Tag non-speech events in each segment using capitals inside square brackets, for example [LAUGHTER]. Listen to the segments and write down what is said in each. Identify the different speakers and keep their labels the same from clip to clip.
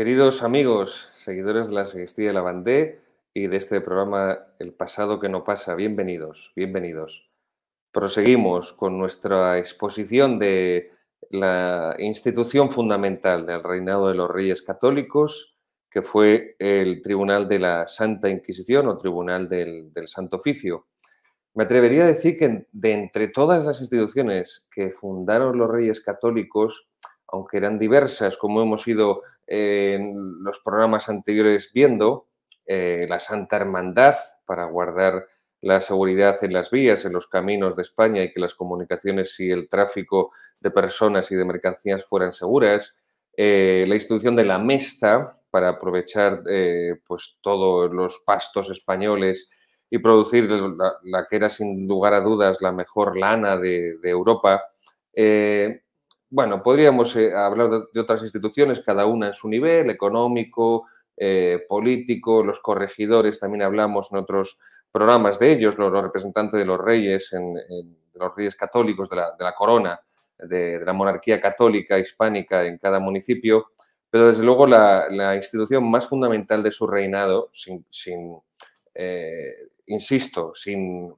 Speaker 1: Queridos amigos, seguidores de la la Lavandé y de este programa El pasado que no pasa, bienvenidos, bienvenidos. Proseguimos con nuestra exposición de la institución fundamental del reinado de los reyes católicos, que fue el Tribunal de la Santa Inquisición o Tribunal del Santo Oficio. Me atrevería a decir que de entre todas las instituciones que fundaron los reyes católicos, aunque eran diversas, como hemos ido eh, en los programas anteriores viendo, eh, la Santa Hermandad para guardar la seguridad en las vías, en los caminos de España y que las comunicaciones y el tráfico de personas y de mercancías fueran seguras, eh, la institución de la Mesta para aprovechar pues todos los pastos españoles y producir la, que era sin lugar a dudas la mejor lana de, Europa, bueno, podríamos eh, hablar de, otras instituciones, cada una en su nivel, económico, eh, político, los corregidores, también hablamos en otros programas de ellos, los, representantes de los reyes, de los reyes católicos de la, corona, de, la monarquía católica hispánica en cada municipio, pero desde luego la, institución más fundamental de su reinado, sin, eh, insisto, sin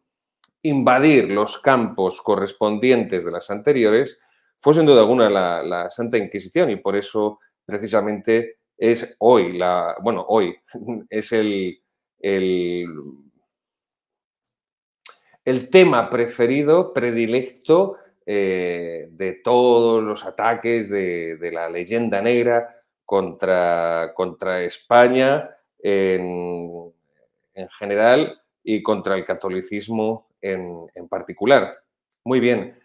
Speaker 1: invadir los campos correspondientes de las anteriores, fue sin duda alguna la, Santa Inquisición y por eso precisamente es hoy, bueno, hoy [LAUGHS] es el, el, tema preferido, predilecto eh, de todos los ataques de, la leyenda negra contra, contra España en, general y contra el catolicismo en, en particular. Muy bien.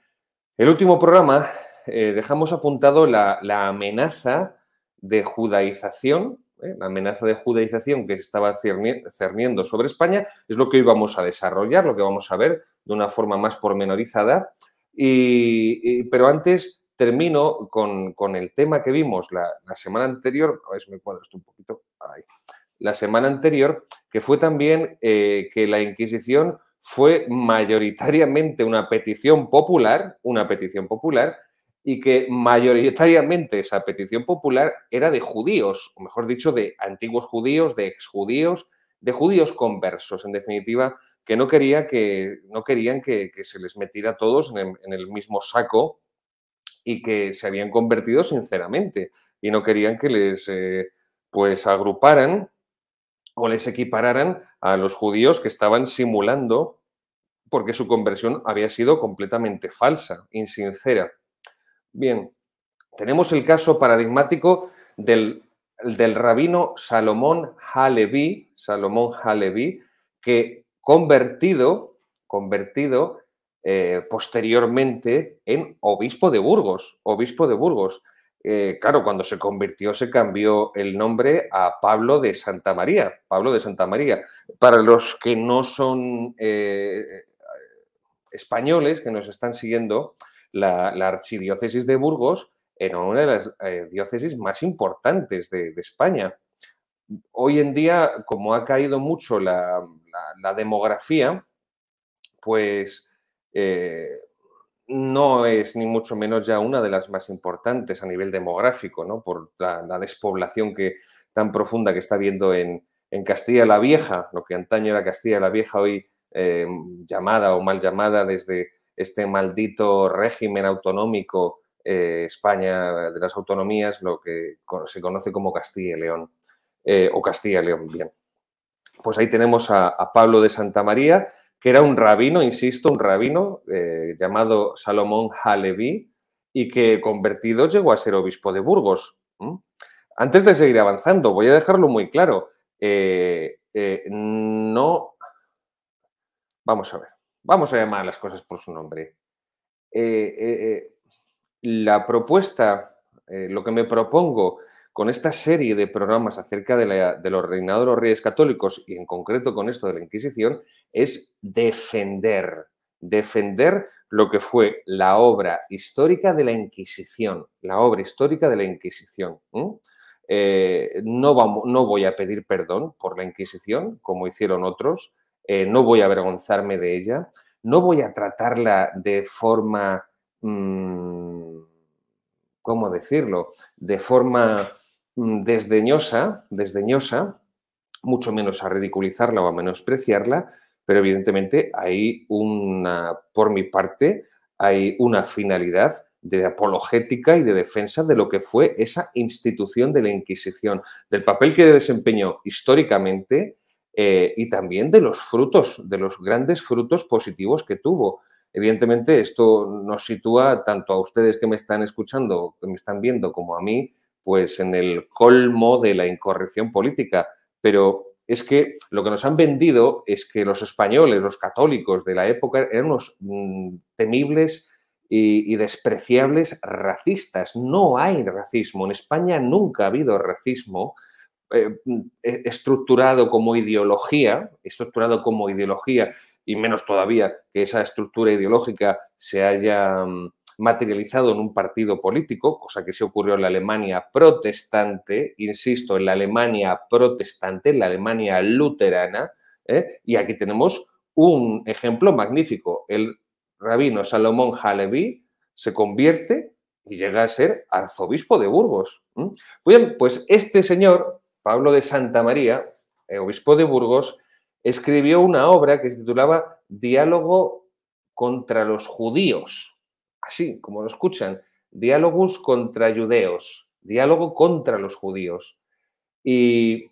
Speaker 1: El último programa eh, dejamos apuntado la, amenaza de judaización, ¿eh? la amenaza de judaización que se estaba cerniendo sobre España, es lo que hoy vamos a desarrollar, lo que vamos a ver de una forma más pormenorizada. pero antes termino con, el tema que vimos la, semana anterior, a ver si me cuadro esto un poquito, la semana anterior, que fue también eh, que la Inquisición fue mayoritariamente una petición popular, una petición popular, y que mayoritariamente esa petición popular era de judíos, o mejor dicho, de antiguos judíos, de exjudíos, de judíos conversos, en definitiva, que no, quería que, no querían que, se les metiera a todos en el, mismo saco y que se habían convertido sinceramente y no querían que les eh, pues agruparan o les equipararan a los judíos que estaban simulando porque su conversión había sido completamente falsa, insincera. Bien, tenemos el caso paradigmático del, rabino Salomón Halevi, Salomón Halevi, que convertido, convertido eh, posteriormente en obispo de Burgos, obispo de Burgos. Eh, claro, cuando se convirtió se cambió el nombre a Pablo de Santa María, Pablo de Santa María. Para los que no son eh, españoles, que nos están siguiendo, la, archidiócesis de Burgos era una de las eh, diócesis más importantes de, España. Hoy en día, como ha caído mucho la, demografía, pues eh, no es ni mucho menos ya una de las más importantes a nivel demográfico, ¿no? por la, despoblación que, tan profunda que está habiendo en, Castilla la Vieja, lo que antaño era Castilla la Vieja, hoy eh, llamada o mal llamada desde este maldito régimen autonómico eh, España de las autonomías, lo que se conoce como Castilla y León, eh, o Castilla y León, bien. Pues ahí tenemos a, Pablo de Santa María, que era un rabino, insisto, un rabino eh, llamado Salomón Halevi, y que convertido llegó a ser obispo de Burgos. Antes de seguir avanzando, voy a dejarlo muy claro. no. Vamos a ver vamos a llamar las cosas por su nombre. Eh, eh, eh, la propuesta, lo que me propongo con esta serie de programas acerca de, los reinados de los reyes católicos y en concreto con esto de la Inquisición, es defender, defender lo que fue la obra histórica de la Inquisición, la obra histórica de la Inquisición. no, vamos, no voy a pedir perdón por la Inquisición, como hicieron otros, eh, no voy a avergonzarme de ella, no voy a tratarla de forma, mm, ¿cómo decirlo?, de forma mm, desdeñosa, desdeñosa, mucho menos a ridiculizarla o a menospreciarla, pero evidentemente hay una, por mi parte, hay una finalidad de apologética y de defensa de lo que fue esa institución de la Inquisición, del papel que desempeñó históricamente eh, y también de los frutos, de los grandes frutos positivos que tuvo. Evidentemente, esto nos sitúa tanto a ustedes que me están escuchando, que me están viendo, como a mí, pues en el colmo de la incorrección política. Pero es que lo que nos han vendido es que los españoles, los católicos de la época, eran unos mm, temibles y, despreciables racistas. No hay racismo. En España nunca ha habido racismo. Eh, mm, eh, estructurado como ideología, estructurado como ideología, y menos todavía que esa estructura ideológica se haya mm, materializado en un partido político, cosa que se ocurrió en la Alemania protestante, insisto, en la Alemania protestante, en la Alemania luterana, ¿eh? y aquí tenemos un ejemplo magnífico. El rabino Salomón Halevi se convierte y llega a ser arzobispo de Burgos. Bien, pues este señor Pablo de Santa María, eh, obispo de Burgos, escribió una obra que se titulaba Diálogo contra los judíos. Así, como lo escuchan, diálogos contra judeos, diálogo contra los judíos. Y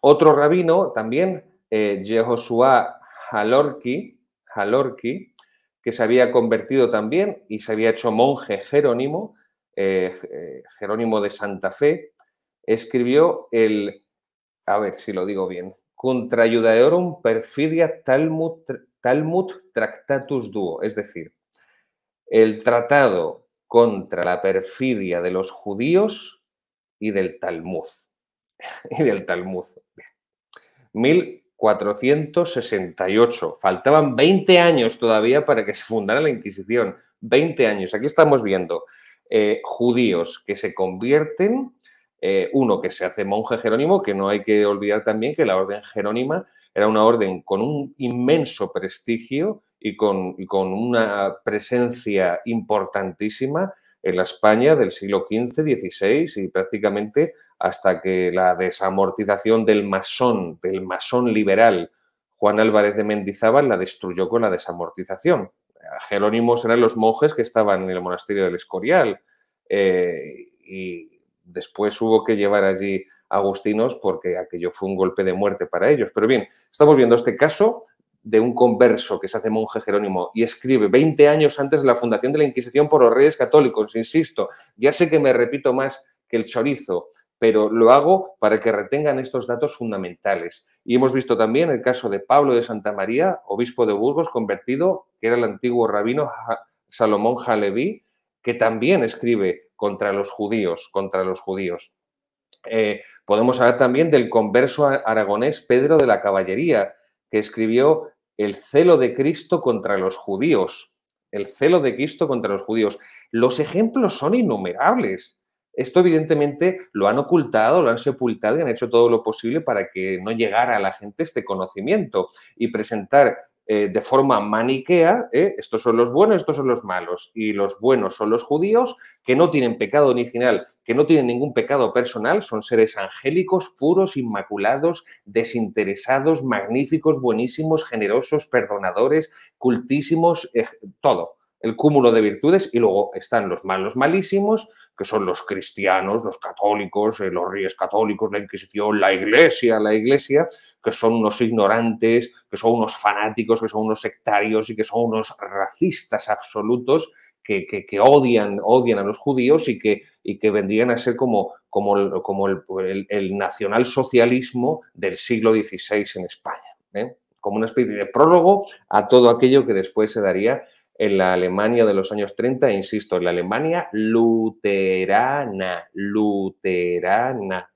Speaker 1: otro rabino también, eh, Jehoshua Halorki, Halorki, que se había convertido también y se había hecho monje Jerónimo, eh, eh, Jerónimo de Santa Fe, escribió el, a ver si lo digo bien, Contra Judaeorum Perfidia Talmud, Talmud Tractatus Duo, es decir, el tratado contra la perfidia de los judíos y del Talmud. [LAUGHS] y del Talmud. 1468. Faltaban 20 años todavía para que se fundara la Inquisición. 20 años. Aquí estamos viendo eh, judíos que se convierten, eh, uno, que se hace monje jerónimo, que no hay que olvidar también que la orden jerónima era una orden con un inmenso prestigio y con, una presencia importantísima en la España del siglo XV, XVI y prácticamente hasta que la desamortización del masón, del masón liberal, Juan Álvarez de Mendizábal, la destruyó con la desamortización. Jerónimos eran los monjes que estaban en el monasterio del Escorial eh, y, Después hubo que llevar allí agustinos porque aquello fue un golpe de muerte para ellos. Pero bien, estamos viendo este caso de un converso que se hace monje Jerónimo y escribe 20 años antes de la fundación de la Inquisición por los Reyes Católicos, insisto, ya sé que me repito más que el chorizo, pero lo hago para que retengan estos datos fundamentales. Y hemos visto también el caso de Pablo de Santa María, obispo de Burgos, convertido, que era el antiguo rabino Salomón Jaleví, que también escribe contra los judíos, contra los judíos. Eh, podemos hablar también del converso aragonés Pedro de la Caballería, que escribió El celo de Cristo contra los judíos. El celo de Cristo contra los judíos. Los ejemplos son innumerables. Esto evidentemente lo han ocultado, lo han sepultado y han hecho todo lo posible para que no llegara a la gente este conocimiento y presentar eh, de forma maniquea, ¿eh? estos son los buenos, estos son los malos, y los buenos son los judíos, que no tienen pecado original, que no tienen ningún pecado personal, son seres angélicos, puros, inmaculados, desinteresados, magníficos, buenísimos, generosos, perdonadores, cultísimos, todo, el cúmulo de virtudes, y luego están los malos malísimos, que son los cristianos, los católicos, eh, los reyes católicos, la Inquisición, la Iglesia, la Iglesia, que son unos ignorantes, que son unos fanáticos, que son unos sectarios y que son unos racistas absolutos. Que, odian, odian a los judíos y que, y que vendrían a ser como, como, el, nacionalsocialismo del siglo XVI en España. ¿eh? Como una especie de prólogo a todo aquello que después se daría en la Alemania de los años 30, insisto, en la Alemania luterana, luterana,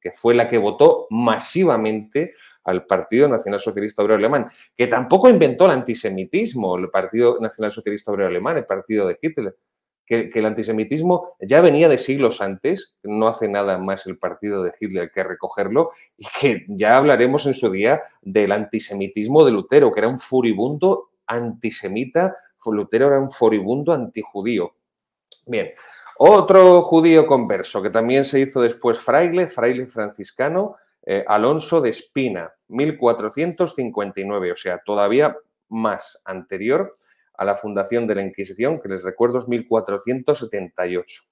Speaker 1: que fue la que votó masivamente al Partido Nacional Socialista Obrero Alemán, que tampoco inventó el antisemitismo, el Partido Nacional Socialista Obrero Alemán, el partido de Hitler, que, que, el antisemitismo ya venía de siglos antes, no hace nada más el partido de Hitler que recogerlo, y que ya hablaremos en su día del antisemitismo de Lutero, que era un furibundo antisemita, Lutero era un furibundo antijudío. Bien, otro judío converso que también se hizo después fraile, fraile franciscano, eh, Alonso de Espina, 1459, o sea, todavía más anterior a la fundación de la Inquisición, que les recuerdo es 1478.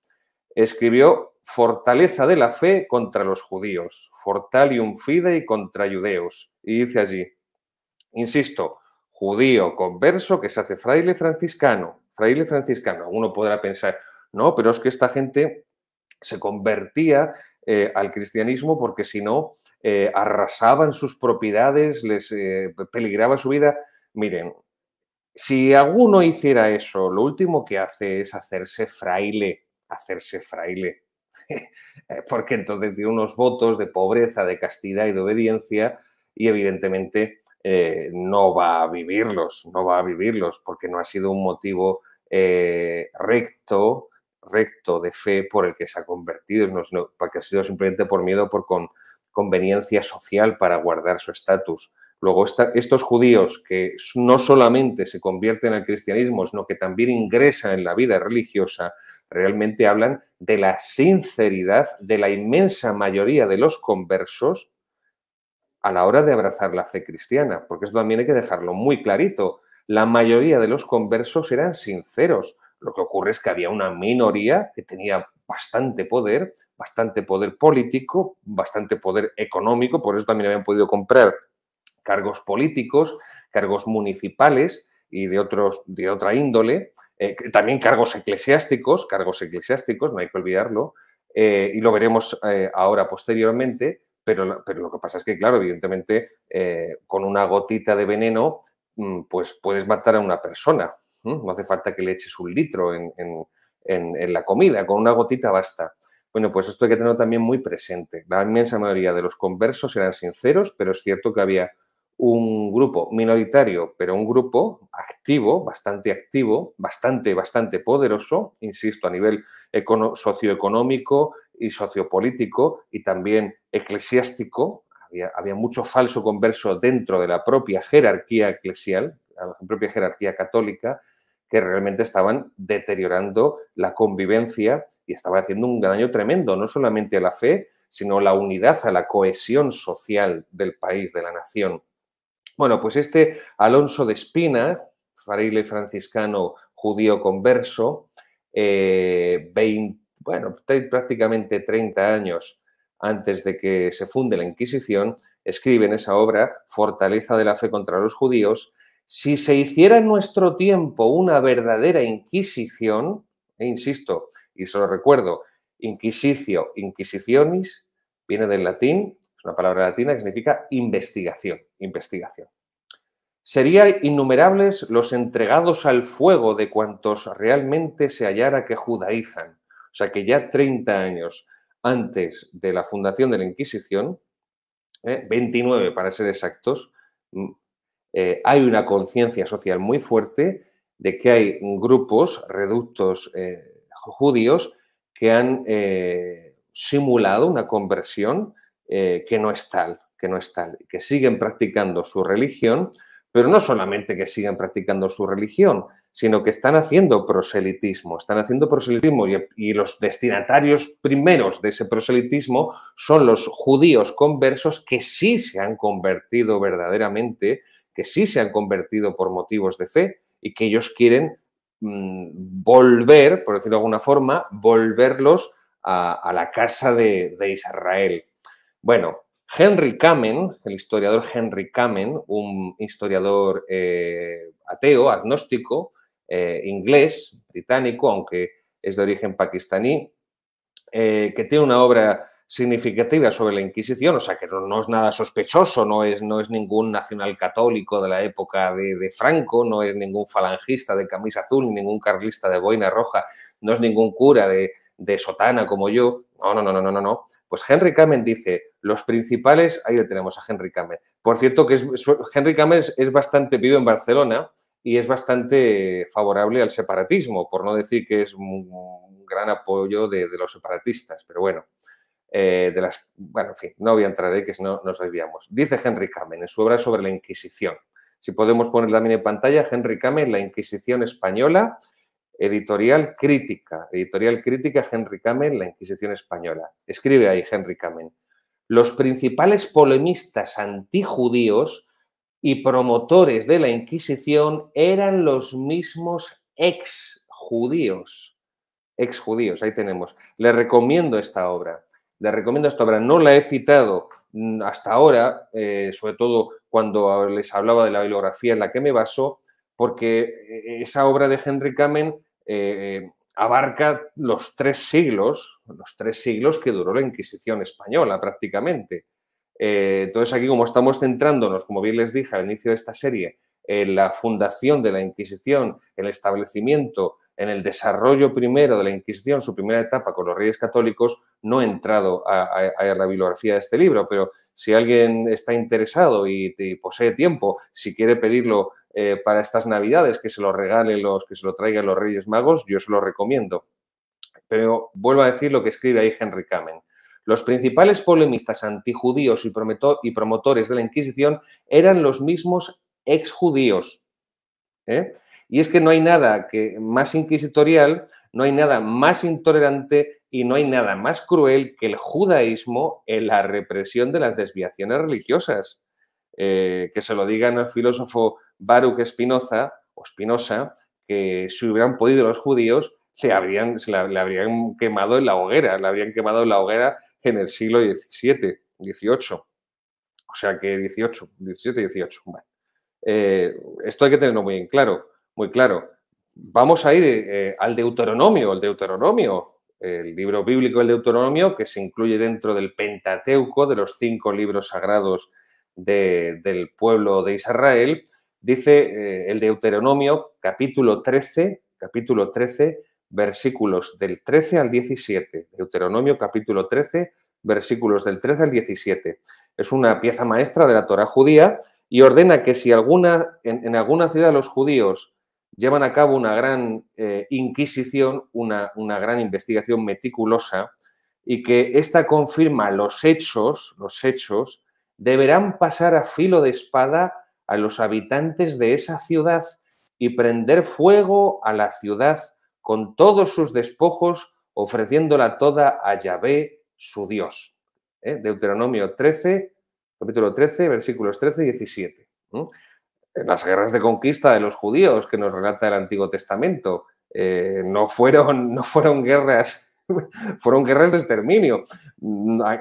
Speaker 1: Escribió Fortaleza de la Fe contra los judíos, Fortalium Fidei contra judeos, y dice allí, insisto, judío converso que se hace fraile franciscano. Fraile franciscano. Uno podrá pensar, no, pero es que esta gente se convertía eh, al cristianismo porque si no, eh, arrasaban sus propiedades, les eh, peligraba su vida. Miren, si alguno hiciera eso, lo último que hace es hacerse fraile, hacerse fraile, [LAUGHS] porque entonces tiene unos votos de pobreza, de castidad y de obediencia y evidentemente eh, no va a vivirlos, no va a vivirlos, porque no ha sido un motivo eh, recto, recto de fe por el que se ha convertido, porque ha sido simplemente por miedo, por conveniencia social para guardar su estatus. Luego, estos judíos que no solamente se convierten al cristianismo, sino que también ingresan en la vida religiosa, realmente hablan de la sinceridad de la inmensa mayoría de los conversos a la hora de abrazar la fe cristiana, porque esto también hay que dejarlo muy clarito. La mayoría de los conversos eran sinceros. Lo que ocurre es que había una minoría que tenía bastante poder, bastante poder político, bastante poder económico, por eso también habían podido comprar cargos políticos, cargos municipales y de, otros, de otra índole, eh, también cargos eclesiásticos, cargos eclesiásticos, no hay que olvidarlo, eh, y lo veremos eh, ahora posteriormente, pero, lo que pasa es que, claro, evidentemente, eh, con una gotita de veneno, mm, pues puedes matar a una persona. No hace falta que le eches un litro en, en, en, en la comida, con una gotita basta. Bueno, pues esto hay que tenerlo también muy presente. La inmensa mayoría de los conversos eran sinceros, pero es cierto que había un grupo minoritario, pero un grupo activo, bastante activo, bastante, bastante poderoso, insisto, a nivel socioeconómico, y sociopolítico y también eclesiástico. Había, mucho falso converso dentro de la propia jerarquía eclesial, la propia jerarquía católica, que realmente estaban deteriorando la convivencia y estaba haciendo un daño tremendo, no solamente a la fe, sino a la unidad, a la cohesión social del país, de la nación. Bueno, pues este Alonso de Espina, fraile franciscano judío converso, 20 eh, bueno, prácticamente 30 años antes de que se funde la Inquisición, escriben esa obra, Fortaleza de la Fe contra los Judíos, si se hiciera en nuestro tiempo una verdadera Inquisición, e insisto, y se lo recuerdo, inquisicio, inquisicionis, viene del latín, es una palabra latina que significa investigación, investigación. Serían innumerables los entregados al fuego de cuantos realmente se hallara que judaizan, o sea que ya 30 años antes de la fundación de la Inquisición, 29 ¿eh? para ser exactos, mm, eh, hay una conciencia social muy fuerte de que hay grupos, reductos eh, judíos, que han simulado una conversión que no es tal, que no es tal, que siguen practicando su religión, pero no solamente que siguen practicando su religión, sino que están haciendo proselitismo, están haciendo proselitismo y, los destinatarios primeros de ese proselitismo son los judíos conversos que sí se han convertido verdaderamente, que sí se han convertido por motivos de fe y que ellos quieren mm, volver, por decirlo de alguna forma, volverlos a, la casa de, Israel. Bueno, Henry Kamen, el historiador Henry Kamen, un historiador eh, ateo, agnóstico, eh, inglés, británico, aunque es de origen pakistaní, eh, que tiene una obra significativa sobre la Inquisición, o sea que no, es nada sospechoso, no es, no es ningún nacional católico de la época de, Franco, no es ningún falangista de camisa azul, ningún carlista de boina roja, no es ningún cura de, sotana como yo, no, no, no, no, no, no. Pues Henry Kamen dice, los principales, ahí le tenemos a Henry Kamen. Por cierto que es, Henry Kamen es bastante vivo en Barcelona, y es bastante favorable al separatismo, por no decir que es un gran apoyo de, los separatistas, pero bueno. Eh, de las, bueno, en fin, no voy a entrar ahí, que si no nos olvidamos. Dice Henry Kamen en su obra sobre la Inquisición. Si podemos poner también en pantalla, Henry Kamen, La Inquisición Española, editorial crítica. Editorial crítica, Henry Kamen, La Inquisición Española. Escribe ahí Henry Kamen. Los principales polemistas antijudíos y promotores de la Inquisición eran los mismos ex judíos. Ex judíos, ahí tenemos. Le recomiendo esta obra. Le recomiendo esta obra. No la he citado mm, hasta ahora, eh, sobre todo cuando les hablaba de la bibliografía en la que me baso, porque eh, esa obra de Henry Kamen eh, abarca los tres siglos, los tres siglos que duró la Inquisición española prácticamente. Eh, entonces aquí como estamos centrándonos, como bien les dije al inicio de esta serie, en la fundación de la Inquisición, el establecimiento, en el desarrollo primero de la Inquisición, su primera etapa con los reyes católicos, no he entrado a, la bibliografía de este libro, pero si alguien está interesado y, posee tiempo, si quiere pedirlo eh, para estas navidades, que se lo regalen los, que se lo traigan los Reyes Magos, yo se lo recomiendo. Pero vuelvo a decir lo que escribe ahí Henry Kamen. Los principales polemistas antijudíos y, promotores de la Inquisición eran los mismos exjudíos. judíos. ¿eh? Y es que no hay nada que más inquisitorial, no hay nada más intolerante y no hay nada más cruel que el judaísmo en la represión de las desviaciones religiosas. Eh, que se lo digan al filósofo Baruch Spinoza o Spinoza, que si hubieran podido los judíos, se habrían, se la, le habrían quemado en la hoguera, la habrían quemado en la hoguera en el siglo XVII, XVIII. O sea que XVIII, 17, XVIII, esto hay que tenerlo muy en claro, muy claro. Vamos a ir eh, al Deuteronomio, el Deuteronomio, el libro bíblico del Deuteronomio, que se incluye dentro del Pentateuco, de los cinco libros sagrados del pueblo de Israel, dice eh, el Deuteronomio, capítulo 13, capítulo 13, versículos del 13 al 17, Deuteronomio capítulo 13, versículos del 13 al 17. Es una pieza maestra de la Torah judía y ordena que si alguna, en, alguna ciudad los judíos llevan a cabo una gran eh, inquisición, una, una gran investigación meticulosa, y que ésta confirma los hechos, los hechos, deberán pasar a filo de espada a los habitantes de esa ciudad y prender fuego a la ciudad con todos sus despojos, ofreciéndola toda a Yahvé, su Dios. ¿Eh? Deuteronomio 13, capítulo 13, versículos 13 y 17. Las guerras de conquista de los judíos que nos relata el Antiguo Testamento eh, no, fueron, no fueron guerras, [LAUGHS] fueron guerras de exterminio.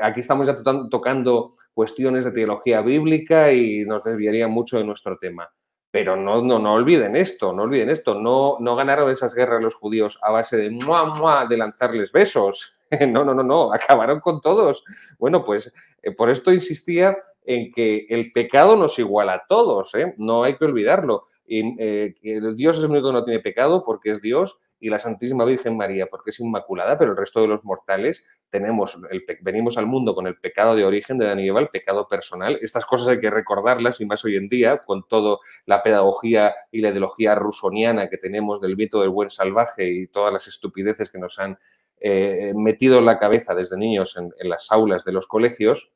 Speaker 1: Aquí estamos ya tocando cuestiones de teología bíblica y nos desviaría mucho de nuestro tema. Pero no, no, olviden esto, no olviden esto, no, no ganaron esas guerras los judíos a base de mua, de lanzarles besos. [LAUGHS] No, no, no, no, acabaron con todos. Bueno, pues eh, por esto insistía en que el pecado nos iguala a todos, ¿eh? no hay que olvidarlo. Y, eh, Dios es el único que no tiene pecado porque es Dios y la Santísima Virgen María, porque es inmaculada, pero el resto de los mortales tenemos venimos al mundo con el pecado de origen de Daniel, el pecado personal. Estas cosas hay que recordarlas, y más hoy en día, con toda la pedagogía y la ideología rusoniana que tenemos del mito del buen salvaje y todas las estupideces que nos han eh, metido en la cabeza desde niños en, las aulas de los colegios.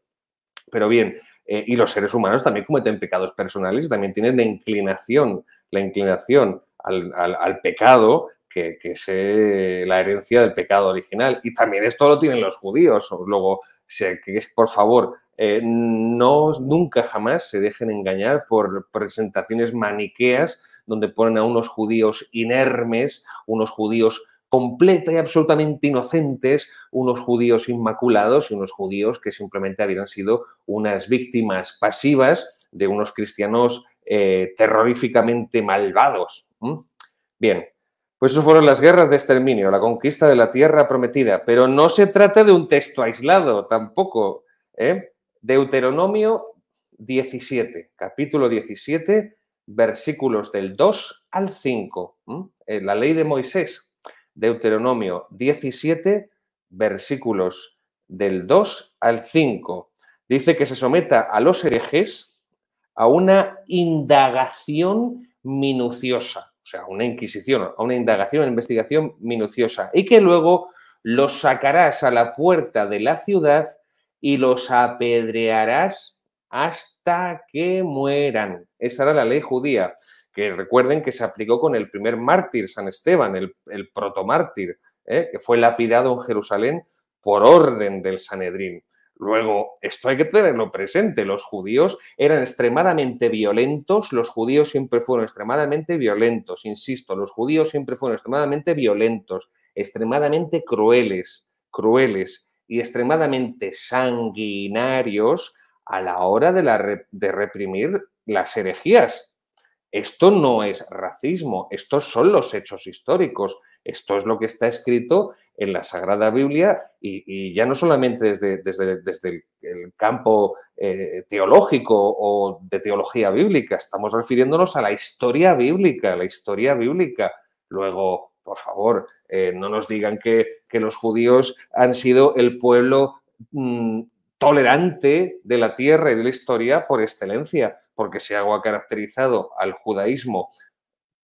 Speaker 1: Pero bien, eh, y los seres humanos también cometen pecados personales, también tienen la inclinación, la inclinación al pecado que, es eh, la herencia del pecado original. Y también esto lo tienen los judíos. Luego, que es, por favor, eh, no, nunca jamás se dejen engañar por presentaciones maniqueas donde ponen a unos judíos inermes, unos judíos completa y absolutamente inocentes, unos judíos inmaculados y unos judíos que simplemente habían sido unas víctimas pasivas de unos cristianos eh, terroríficamente malvados. Bien, pues eso fueron las guerras de exterminio, la conquista de la tierra prometida. Pero no se trata de un texto aislado tampoco. ¿eh? Deuteronomio 17, capítulo 17, versículos del 2 al 5. La ley de Moisés, Deuteronomio 17, versículos del 2 al 5. Dice que se someta a los herejes a una indagación minuciosa o sea, una inquisición, a una indagación, una investigación minuciosa, y que luego los sacarás a la puerta de la ciudad y los apedrearás hasta que mueran. Esa era la ley judía, que recuerden que se aplicó con el primer mártir, San Esteban, el, el protomártir, ¿eh? que fue lapidado en Jerusalén por orden del Sanedrín. Luego, esto hay que tenerlo presente, los judíos eran extremadamente violentos, los judíos siempre fueron extremadamente violentos, insisto, los judíos siempre fueron extremadamente violentos, extremadamente crueles, crueles y extremadamente sanguinarios a la hora de, la, de reprimir las herejías. Esto no es racismo, estos son los hechos históricos, esto es lo que está escrito en la Sagrada Biblia y, ya no solamente desde, desde, el, campo eh, teológico o de teología bíblica, estamos refiriéndonos a la historia bíblica, la historia bíblica. Luego, por favor, eh, no nos digan que, los judíos han sido el pueblo... Mm, tolerante de la tierra y de la historia por excelencia, porque si algo ha caracterizado al judaísmo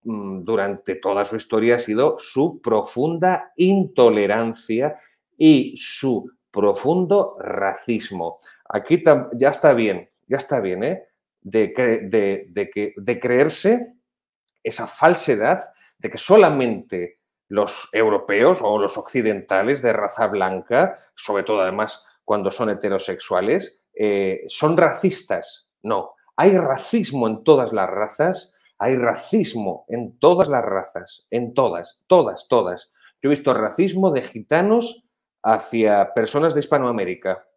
Speaker 1: mm, durante toda su historia ha sido su profunda intolerancia y su profundo racismo. Aquí ya está bien, ya está bien, ¿eh? De, que, de creerse esa falsedad de que solamente los europeos o los occidentales de raza blanca, sobre todo además cuando son heterosexuales, eh, son racistas. No, hay racismo en todas las razas, hay racismo en todas las razas, en todas, todas, todas. Yo he visto racismo de gitanos hacia personas de Hispanoamérica.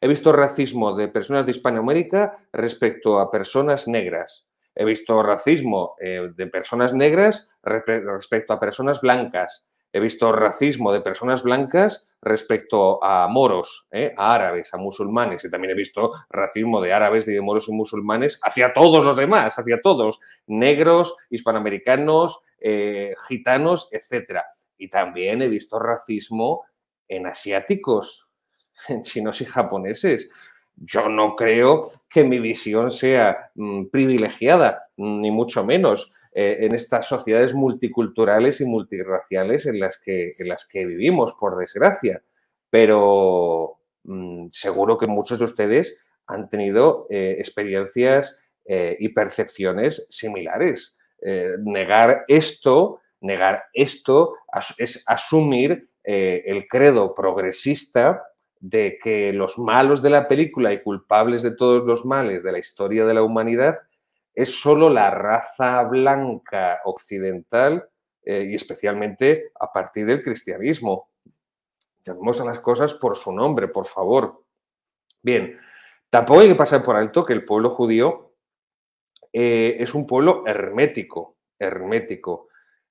Speaker 1: He visto racismo de personas de Hispanoamérica respecto a personas negras. He visto racismo eh, de personas negras respecto a personas blancas he visto racismo de personas blancas respecto a moros, ¿eh? a árabes, a musulmanes, y también he visto racismo de árabes de moros y musulmanes hacia todos los demás, hacia todos, negros, hispanoamericanos, eh, gitanos, etc. Y también he visto racismo en asiáticos, [LAUGHS] en chinos y japoneses. Yo no creo que mi visión sea mm, privilegiada, ni mucho menos eh, en estas sociedades multiculturales y multiraciales en las que, las que vivimos, por desgracia. Pero mm, seguro que muchos de ustedes han tenido eh, experiencias eh, y percepciones similares. negar esto, negar esto es asumir el credo progresista de que los malos de la película y culpables de todos los males de la historia de la humanidad es solo la raza blanca occidental eh, y especialmente a partir del cristianismo. Llamemos a las cosas por su nombre, por favor. Bien, tampoco hay que pasar por alto que el pueblo judío eh, es un pueblo hermético, hermético,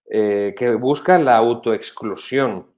Speaker 1: eh, que busca la autoexclusión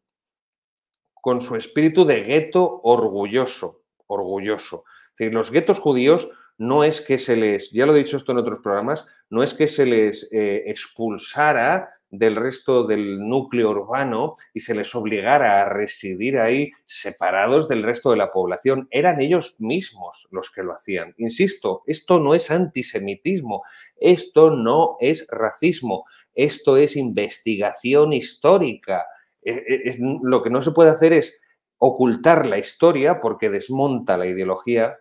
Speaker 1: con su espíritu de gueto orgulloso, orgulloso. Es decir, los guetos judíos no es que se les, ya lo he dicho esto en otros programas, no es que se les eh, expulsara del resto del núcleo urbano y se les obligara a residir ahí separados del resto de la población. Eran ellos mismos los que lo hacían. Insisto, esto no es antisemitismo, esto no es racismo, esto es investigación histórica. E, e, lo que no se puede hacer es ocultar la historia porque desmonta la ideología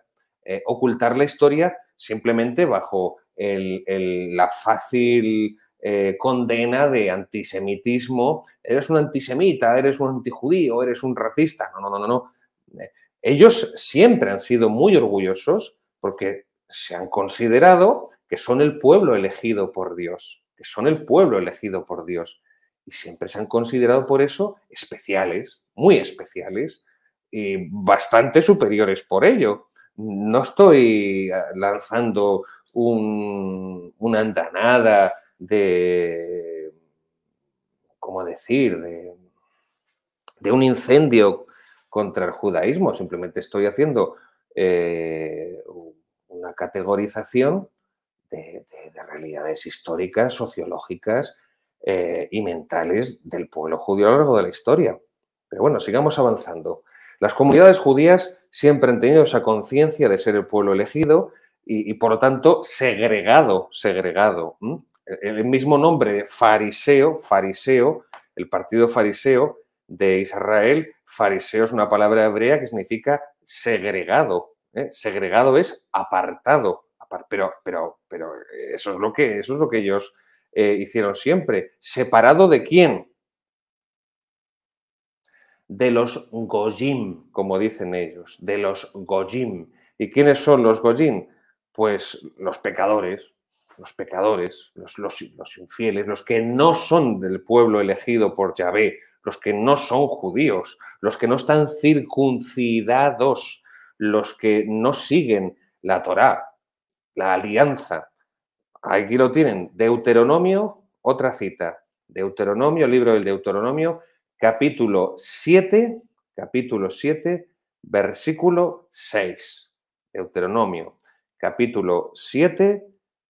Speaker 1: eh, ocultar la historia simplemente bajo la fácil eh, condena de antisemitismo. Eres un antisemita, eres un antijudío, eres un racista. No, no, no, no. Eh, ellos siempre han sido muy orgullosos porque se han considerado que son el pueblo elegido por Dios, que son el pueblo elegido por Dios. Y siempre se han considerado por eso especiales, muy especiales y bastante superiores por ello no estoy eh, lanzando una andanada de, ¿cómo decir?, de, un incendio contra el judaísmo, simplemente estoy haciendo eh, una categorización de, realidades históricas, sociológicas eh, y mentales del pueblo judío a lo largo de la historia. Pero bueno, sigamos avanzando. Las comunidades judías siempre han tenido esa conciencia de ser el pueblo elegido y, por lo tanto segregado, segregado. El, mismo nombre fariseo, fariseo, el partido fariseo de Israel, fariseo es una palabra hebrea que significa segregado. ¿eh? Segregado es apartado, pero, pero, pero eh, eso, es lo que, eso es lo que ellos eh, hicieron siempre. ¿Separado de quién? de los Gojim, como dicen ellos, de los Gojim. ¿Y quiénes son los Gojim? Pues los pecadores, los pecadores, los, los, los, infieles, los que no son del pueblo elegido por Yahvé, los que no son judíos, los que no están circuncidados, los que no siguen la Torá, la alianza. Aquí lo tienen, Deuteronomio, otra cita, Deuteronomio, libro del Deuteronomio, capítulo 7, capítulo 7, versículo 6. Deuteronomio, capítulo 7,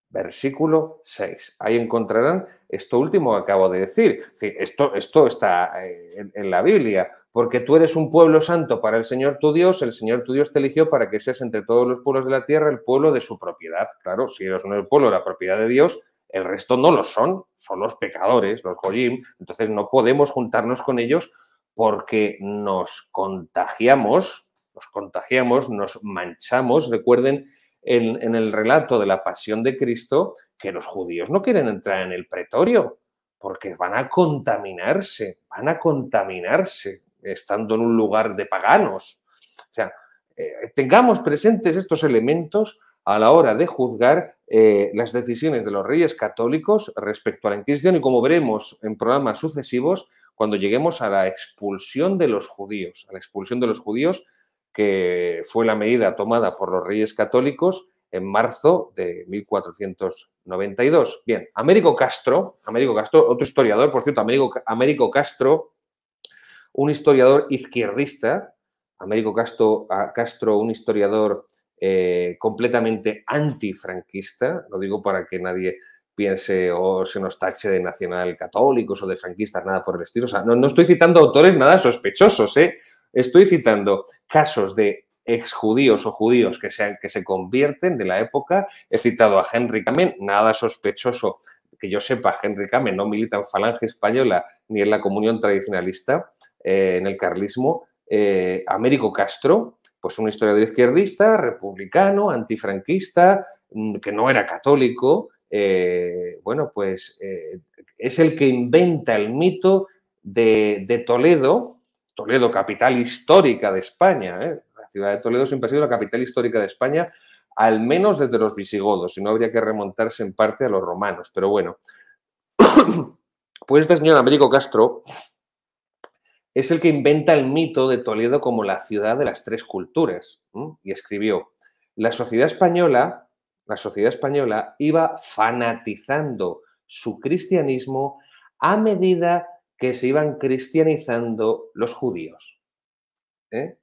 Speaker 1: versículo 6. Ahí encontrarán esto último que acabo de decir. Esto, esto está eh, en, la Biblia, porque tú eres un pueblo santo para el Señor tu Dios, el Señor tu Dios te eligió para que seas entre todos los pueblos de la tierra el pueblo de su propiedad. Claro, si eres un pueblo de la propiedad de Dios, el resto no lo son, son los pecadores, los goyim. Entonces no podemos juntarnos con ellos porque nos contagiamos, nos contagiamos, nos manchamos. Recuerden en, el relato de la pasión de Cristo que los judíos no quieren entrar en el pretorio porque van a contaminarse, van a contaminarse estando en un lugar de paganos. O sea, eh, tengamos presentes estos elementos a la hora de juzgar eh, las decisiones de los reyes católicos respecto a la Inquisición y como veremos en programas sucesivos, cuando lleguemos a la expulsión de los judíos, a la expulsión de los judíos que fue la medida tomada por los reyes católicos en marzo de 1492. Bien, Américo Castro, Américo Castro, otro historiador, por cierto, Américo, Castro, un historiador izquierdista, Américo Castro, ah, Castro un historiador eh, completamente antifranquista, lo digo para que nadie piense o oh, se nos tache de nacional católicos o de franquistas, nada por el estilo. O sea, no, estoy citando autores nada sospechosos, ¿eh? estoy citando casos de exjudíos o judíos que, sean, que se convierten de la época. He citado a Henry Kamen, nada sospechoso que yo sepa, Henry Kamen no milita en Falange Española ni en la comunión tradicionalista, eh, en el carlismo. Eh, Américo Castro, pues un historiador izquierdista, republicano, antifranquista, mm, que no era católico, eh, bueno, pues eh, es el que inventa el mito de, Toledo, Toledo, capital histórica de España. ¿eh? La ciudad de Toledo siempre ha sido la capital histórica de España, al menos desde los visigodos, Y no habría que remontarse en parte a los romanos. Pero bueno, [COUGHS] pues este señor Américo Castro es el que inventa el mito de Toledo como la ciudad de las tres culturas. Y escribió, la sociedad española, la sociedad española iba fanatizando su cristianismo a medida que se iban cristianizando los judíos. ¿eh?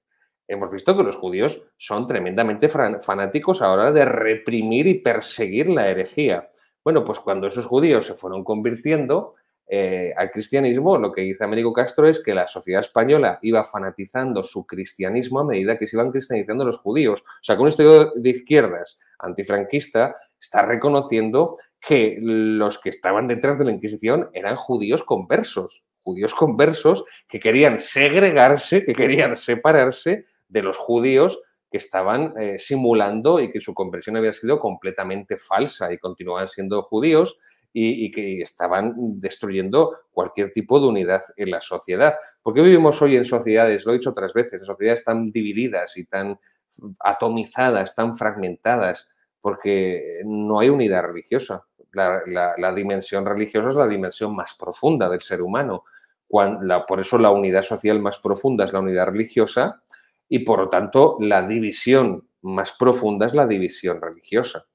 Speaker 1: Hemos visto que los judíos son tremendamente fanáticos a hora de reprimir y perseguir la herejía. Bueno, pues cuando esos judíos se fueron convirtiendo, eh, al cristianismo, lo que dice Américo Castro es que la sociedad española iba fanatizando su cristianismo a medida que se iban cristianizando los judíos. O sea, que un estudio de izquierdas antifranquista está reconociendo que los que estaban detrás de la Inquisición eran judíos conversos, judíos conversos que querían segregarse, que querían separarse de los judíos que estaban eh, simulando y que su conversión había sido completamente falsa y continuaban siendo judíos y, que estaban destruyendo cualquier tipo de unidad en la sociedad. Porque vivimos hoy en sociedades, lo he dicho otras veces, en sociedades tan divididas y tan atomizadas, tan fragmentadas, porque no hay unidad religiosa. La, dimensión religiosa es la dimensión más profunda del ser humano. por eso la unidad social más profunda es la unidad religiosa y por lo tanto la división más profunda es la división religiosa.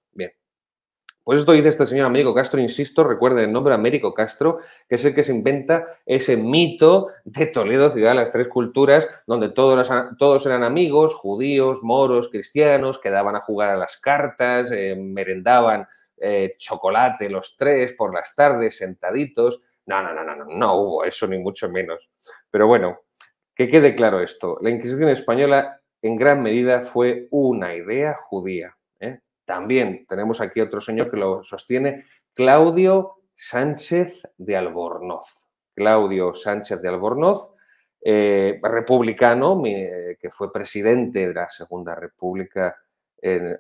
Speaker 1: Pues esto dice este señor Américo Castro, insisto, recuerden el nombre Américo Castro, que es el que se inventa ese mito de Toledo, ciudad de las tres culturas, donde todos, eran amigos, judíos, moros, cristianos, daban a jugar a las cartas, eh, merendaban eh, chocolate los tres por las tardes, sentaditos. No, no, no, no, no, no hubo eso, ni mucho menos. Pero bueno, que quede claro esto, la Inquisición española en gran medida fue una idea judía. También tenemos aquí otro señor que lo sostiene, Claudio Sánchez de Albornoz. Claudio Sánchez de Albornoz, eh, republicano, eh, que fue presidente de la Segunda República.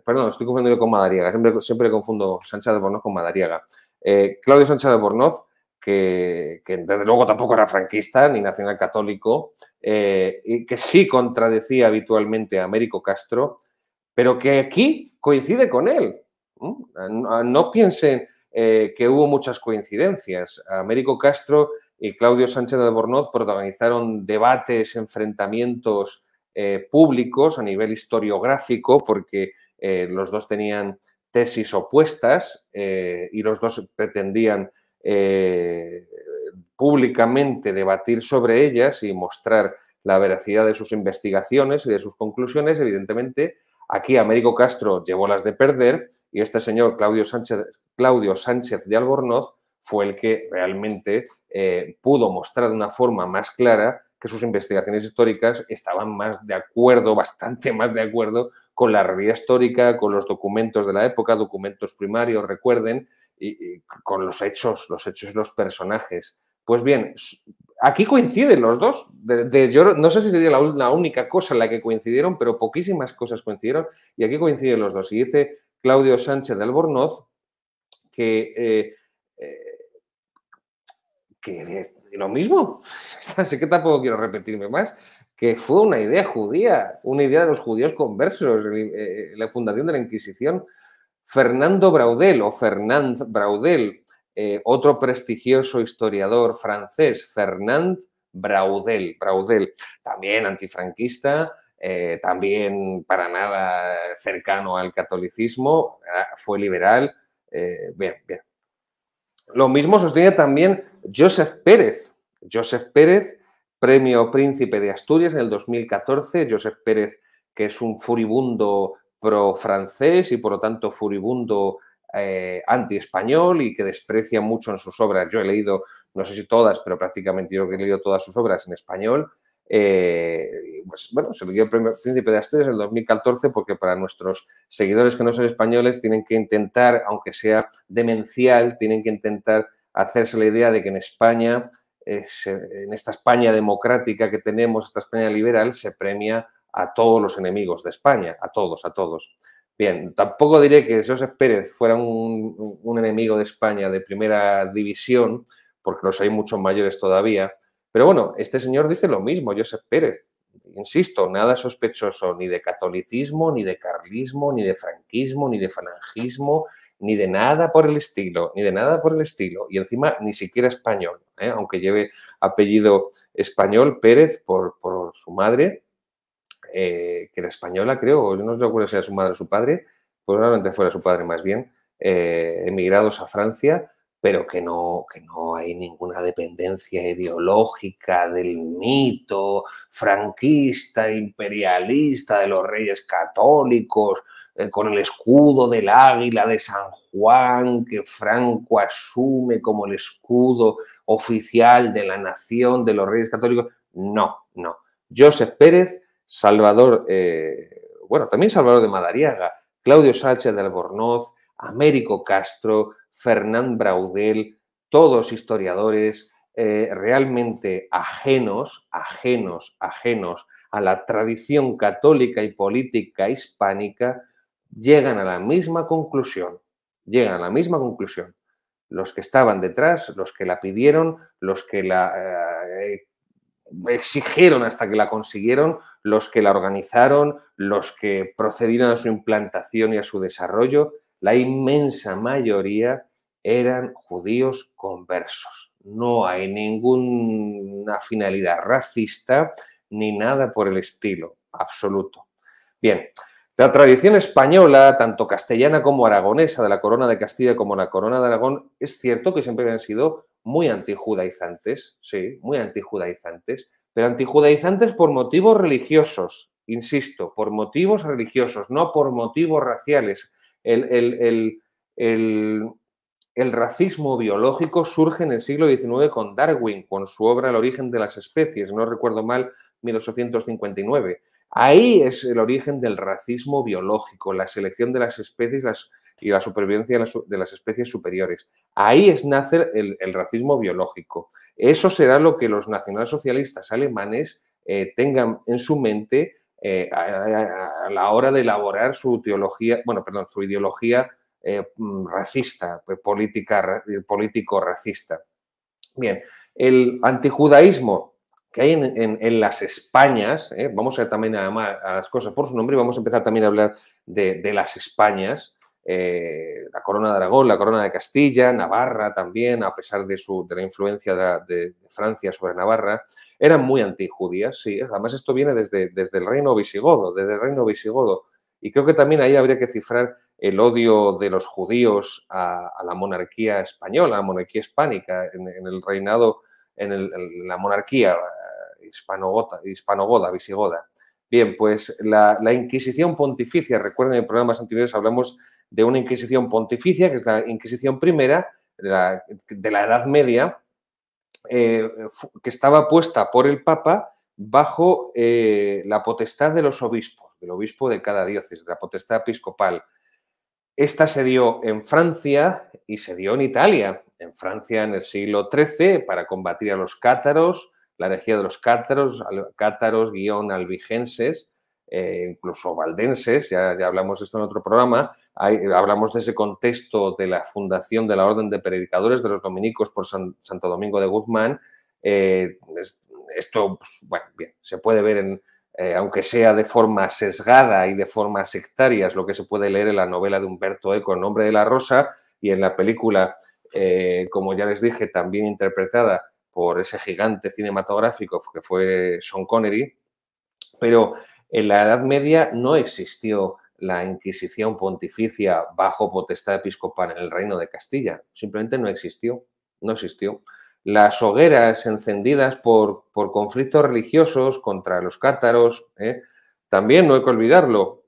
Speaker 1: perdón, estoy confundiendo con Madariaga, siempre, siempre confundo Sánchez de Albornoz con Madariaga. Eh, Claudio Sánchez de Albornoz, que, que, desde luego tampoco era franquista ni nacional católico, y que sí contradecía habitualmente a Américo Castro pero que aquí coincide con él. ¿Mm? No, piensen eh, que hubo muchas coincidencias. Américo Castro y Claudio Sánchez de Bornoz protagonizaron debates, enfrentamientos eh, públicos a nivel historiográfico, porque eh, los dos tenían tesis opuestas y los dos pretendían públicamente debatir sobre ellas y mostrar la veracidad de sus investigaciones y de sus conclusiones, evidentemente Aquí Américo Castro llevó las de perder y este señor Claudio Sánchez, Claudio Sánchez de Albornoz fue el que realmente eh, pudo mostrar de una forma más clara que sus investigaciones históricas estaban más de acuerdo, bastante más de acuerdo con la realidad histórica, con los documentos de la época, documentos primarios, recuerden, y, con los hechos, los hechos y los personajes. Pues bien, aquí coinciden los dos. De, yo no sé si sería la, única cosa en la que coincidieron, pero poquísimas cosas coincidieron y aquí coinciden los dos. Y dice Claudio Sánchez de Albornoz que, eh, eh, lo mismo, así [LAUGHS] que tampoco quiero repetirme más, que fue una idea judía, una idea de los judíos conversos, eh, la fundación de la Inquisición. Fernando Braudel o Fernand Braudel, eh, otro prestigioso historiador francés, Fernand Braudel, Braudel también antifranquista, eh, también para nada cercano al catolicismo, ah, fue liberal. Eh, bien, bien. Lo mismo sostiene también Joseph Pérez. Joseph Pérez, premio príncipe de Asturias en el 2014. Joseph Pérez, que es un furibundo pro-francés y por lo tanto furibundo eh, anti-español y que desprecia mucho en sus obras. Yo he leído, no sé si todas, pero prácticamente yo he leído todas sus obras en español. Eh, pues, bueno, se le dio el Príncipe de Asturias en el 2014 porque para nuestros seguidores que no son españoles tienen que intentar, aunque sea demencial, tienen que intentar hacerse la idea de que en España, eh, en esta España democrática que tenemos, esta España liberal, se premia a todos los enemigos de España, a todos, a todos. Bien, tampoco diré que José Pérez fuera un, enemigo de España de primera división, porque los hay muchos mayores todavía. Pero bueno, este señor dice lo mismo, José Pérez. Insisto, nada sospechoso ni de catolicismo, ni de carlismo, ni de franquismo, ni de falangismo, ni de nada por el estilo, ni de nada por el estilo. Y encima ni siquiera español, ¿eh? aunque lleve apellido español, Pérez, por, por su madre, eh, que era española, creo, no sé si era su madre o su padre, probablemente fuera su padre más bien, eh, emigrados a Francia, pero que no, que no hay ninguna dependencia ideológica del mito franquista, imperialista, de los reyes católicos, eh, con el escudo del águila de San Juan, que Franco asume como el escudo oficial de la nación de los reyes católicos. No, no. Joseph Pérez Salvador, eh, bueno, también Salvador de Madariaga, Claudio Sánchez de Albornoz, Américo Castro, Fernán Braudel, todos historiadores eh, realmente ajenos, ajenos, ajenos a la tradición católica y política hispánica, llegan a la misma conclusión, llegan a la misma conclusión. Los que estaban detrás, los que la pidieron, los que la eh, exigieron hasta que la consiguieron, los que la organizaron, los que procedieron a su implantación y a su desarrollo, la inmensa mayoría eran judíos conversos. No hay ninguna finalidad racista ni nada por el estilo, absoluto. Bien, la tradición española, tanto castellana como aragonesa, de la corona de Castilla como la corona de Aragón, es cierto que siempre han sido muy antijudaizantes, sí, muy antijudaizantes, pero antijudaizantes por motivos religiosos, insisto, por motivos religiosos, no por motivos raciales. El, el racismo biológico surge en el siglo XIX con Darwin, con su obra El origen de las especies, no recuerdo mal, 1859. Ahí es el origen del racismo biológico, la selección de las especies y la supervivencia de las especies superiores. Ahí es nacer el, racismo biológico. Eso será lo que los nacionalsocialistas alemanes eh, tengan en su mente eh, a, la hora de elaborar su teología, bueno, perdón, su ideología eh, mm, racista, pues, política, político racista. Bien, el antijudaísmo que hay en, las Españas, ¿eh? vamos a también a llamar a las cosas por su nombre y vamos a empezar también a hablar de, las Españas, eh, la corona de Aragón, la corona de Castilla, Navarra también, a pesar de, su, de la influencia de, Francia sobre Navarra, eran muy antijudías, sí, ¿eh? además esto viene desde, desde el reino visigodo, desde el reino visigodo, y creo que también ahí habría que cifrar el odio de los judíos a, la monarquía española, a la monarquía hispánica, en el reinado en, la monarquía eh, hispanogoda, visigoda. Bien, pues la, Inquisición Pontificia, recuerden, en programas anteriores hablamos de una Inquisición Pontificia, que es la Inquisición primera de la, Edad Media, eh, que estaba puesta por el Papa bajo eh, la potestad de los obispos, del obispo de cada diócesis, de la potestad episcopal. Esta se dio en Francia y se dio en Italia en Francia en el siglo XIII para combatir a los cátaros, la herejía de los cátaros, cátaros guión albigenses, eh, incluso valdenses, ya, ya, hablamos esto en otro programa, hablamos de ese contexto de la fundación de la Orden de Predicadores de los Dominicos por Santo Domingo de Guzmán. Eh, esto, pues, bueno, bien, se puede ver en, eh, aunque sea de forma sesgada y de forma sectaria, es lo que se puede leer en la novela de Humberto Eco, en Nombre de la Rosa, y en la película eh, como ya les dije, también interpretada por ese gigante cinematográfico que fue Sean Connery, pero en la Edad Media no existió la Inquisición pontificia bajo potestad episcopal en el Reino de Castilla, simplemente no existió, no existió. Las hogueras encendidas por, por conflictos religiosos contra los cátaros, ¿eh? también no hay que olvidarlo.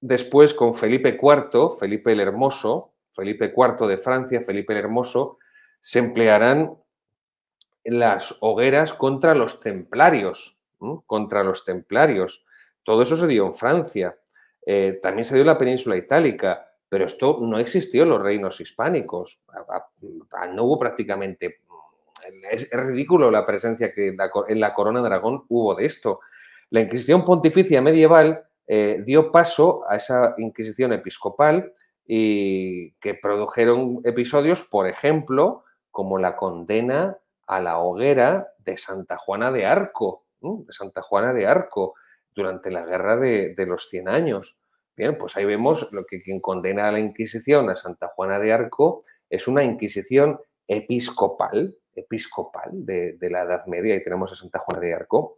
Speaker 1: Después con Felipe IV, Felipe el Hermoso, Felipe IV de Francia, Felipe el Hermoso, se emplearán las hogueras contra los templarios, contra los templarios. Todo eso se dio en Francia, eh, también se dio en la península itálica, pero esto no existió en los reinos hispánicos, no hubo prácticamente... Mm, es ridículo la presencia que en la corona de Aragón hubo de esto. La Inquisición Pontificia medieval eh, dio paso a esa Inquisición episcopal y que produjeron episodios, por ejemplo, como la condena a la hoguera de Santa Juana de Arco, de Santa Juana de Arco, durante la Guerra de, los Cien Años. Bien, pues ahí vemos lo que quien condena a la Inquisición a Santa Juana de Arco es una Inquisición episcopal, episcopal de, la Edad Media, y tenemos a Santa Juana de Arco,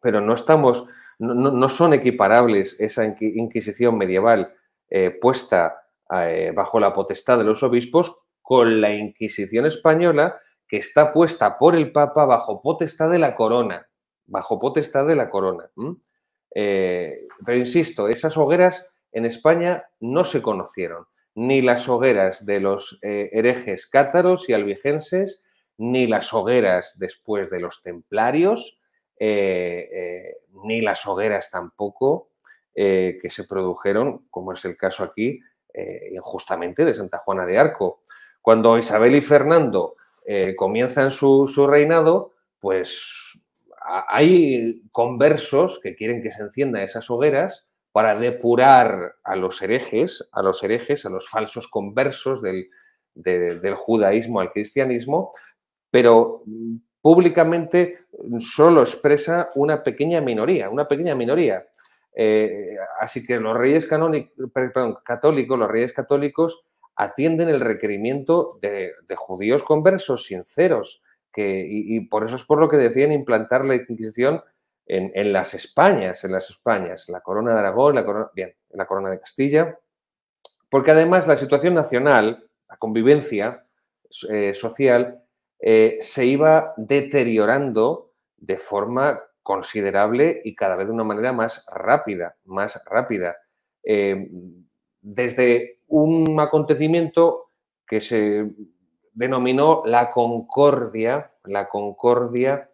Speaker 1: pero no estamos, no son equiparables esa Inquisición medieval eh, puesta eh, bajo la potestad de los obispos con la Inquisición española que está puesta por el Papa bajo potestad de la corona, bajo potestad de la corona. Eh, pero insisto, esas hogueras en España no se conocieron, ni las hogueras de los herejes cátaros y albigenses, ni las hogueras después de los templarios, ni las hogueras tampoco eh, que se produjeron, como es el caso aquí, eh, justamente de Santa Juana de Arco. Cuando Isabel y Fernando eh, comienzan su, reinado, pues hay conversos que quieren que se enciendan esas hogueras para depurar a los herejes, a los herejes, a los falsos conversos del, del judaísmo al cristianismo, pero mm, públicamente solo expresa una pequeña minoría, una pequeña minoría. Eh, así que los reyes católicos, los reyes católicos atienden el requerimiento de, judíos conversos sinceros, que, y, por eso es por lo que decían implantar la Inquisición en, las Españas, en las Españas, la corona de Aragón, la corona, la corona de Castilla, porque además la situación nacional, la convivencia eh, social, eh, se iba deteriorando de forma considerable y cada vez de una manera más rápida, más rápida. Eh, desde un acontecimiento que se denominó la Concordia, la Concordia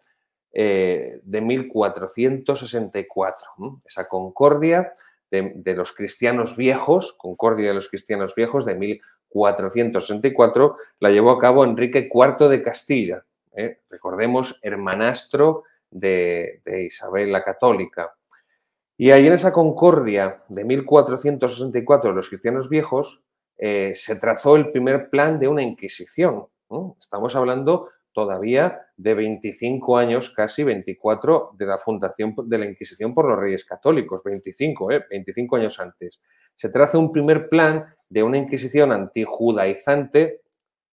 Speaker 1: eh, de 1464. Esa Concordia de, de, los cristianos viejos, Concordia de los cristianos viejos de 1464, la llevó a cabo Enrique IV de Castilla. ¿eh? Recordemos, hermanastro de, Isabel la Católica. Y ahí en esa concordia de 1464 de los cristianos viejos eh, se trazó el primer plan de una Inquisición. Estamos hablando todavía de 25 años, casi 24, de la fundación de la Inquisición por los Reyes Católicos, 25, 25 ¿eh? años antes. Se traza un primer plan de una Inquisición antijudaizante,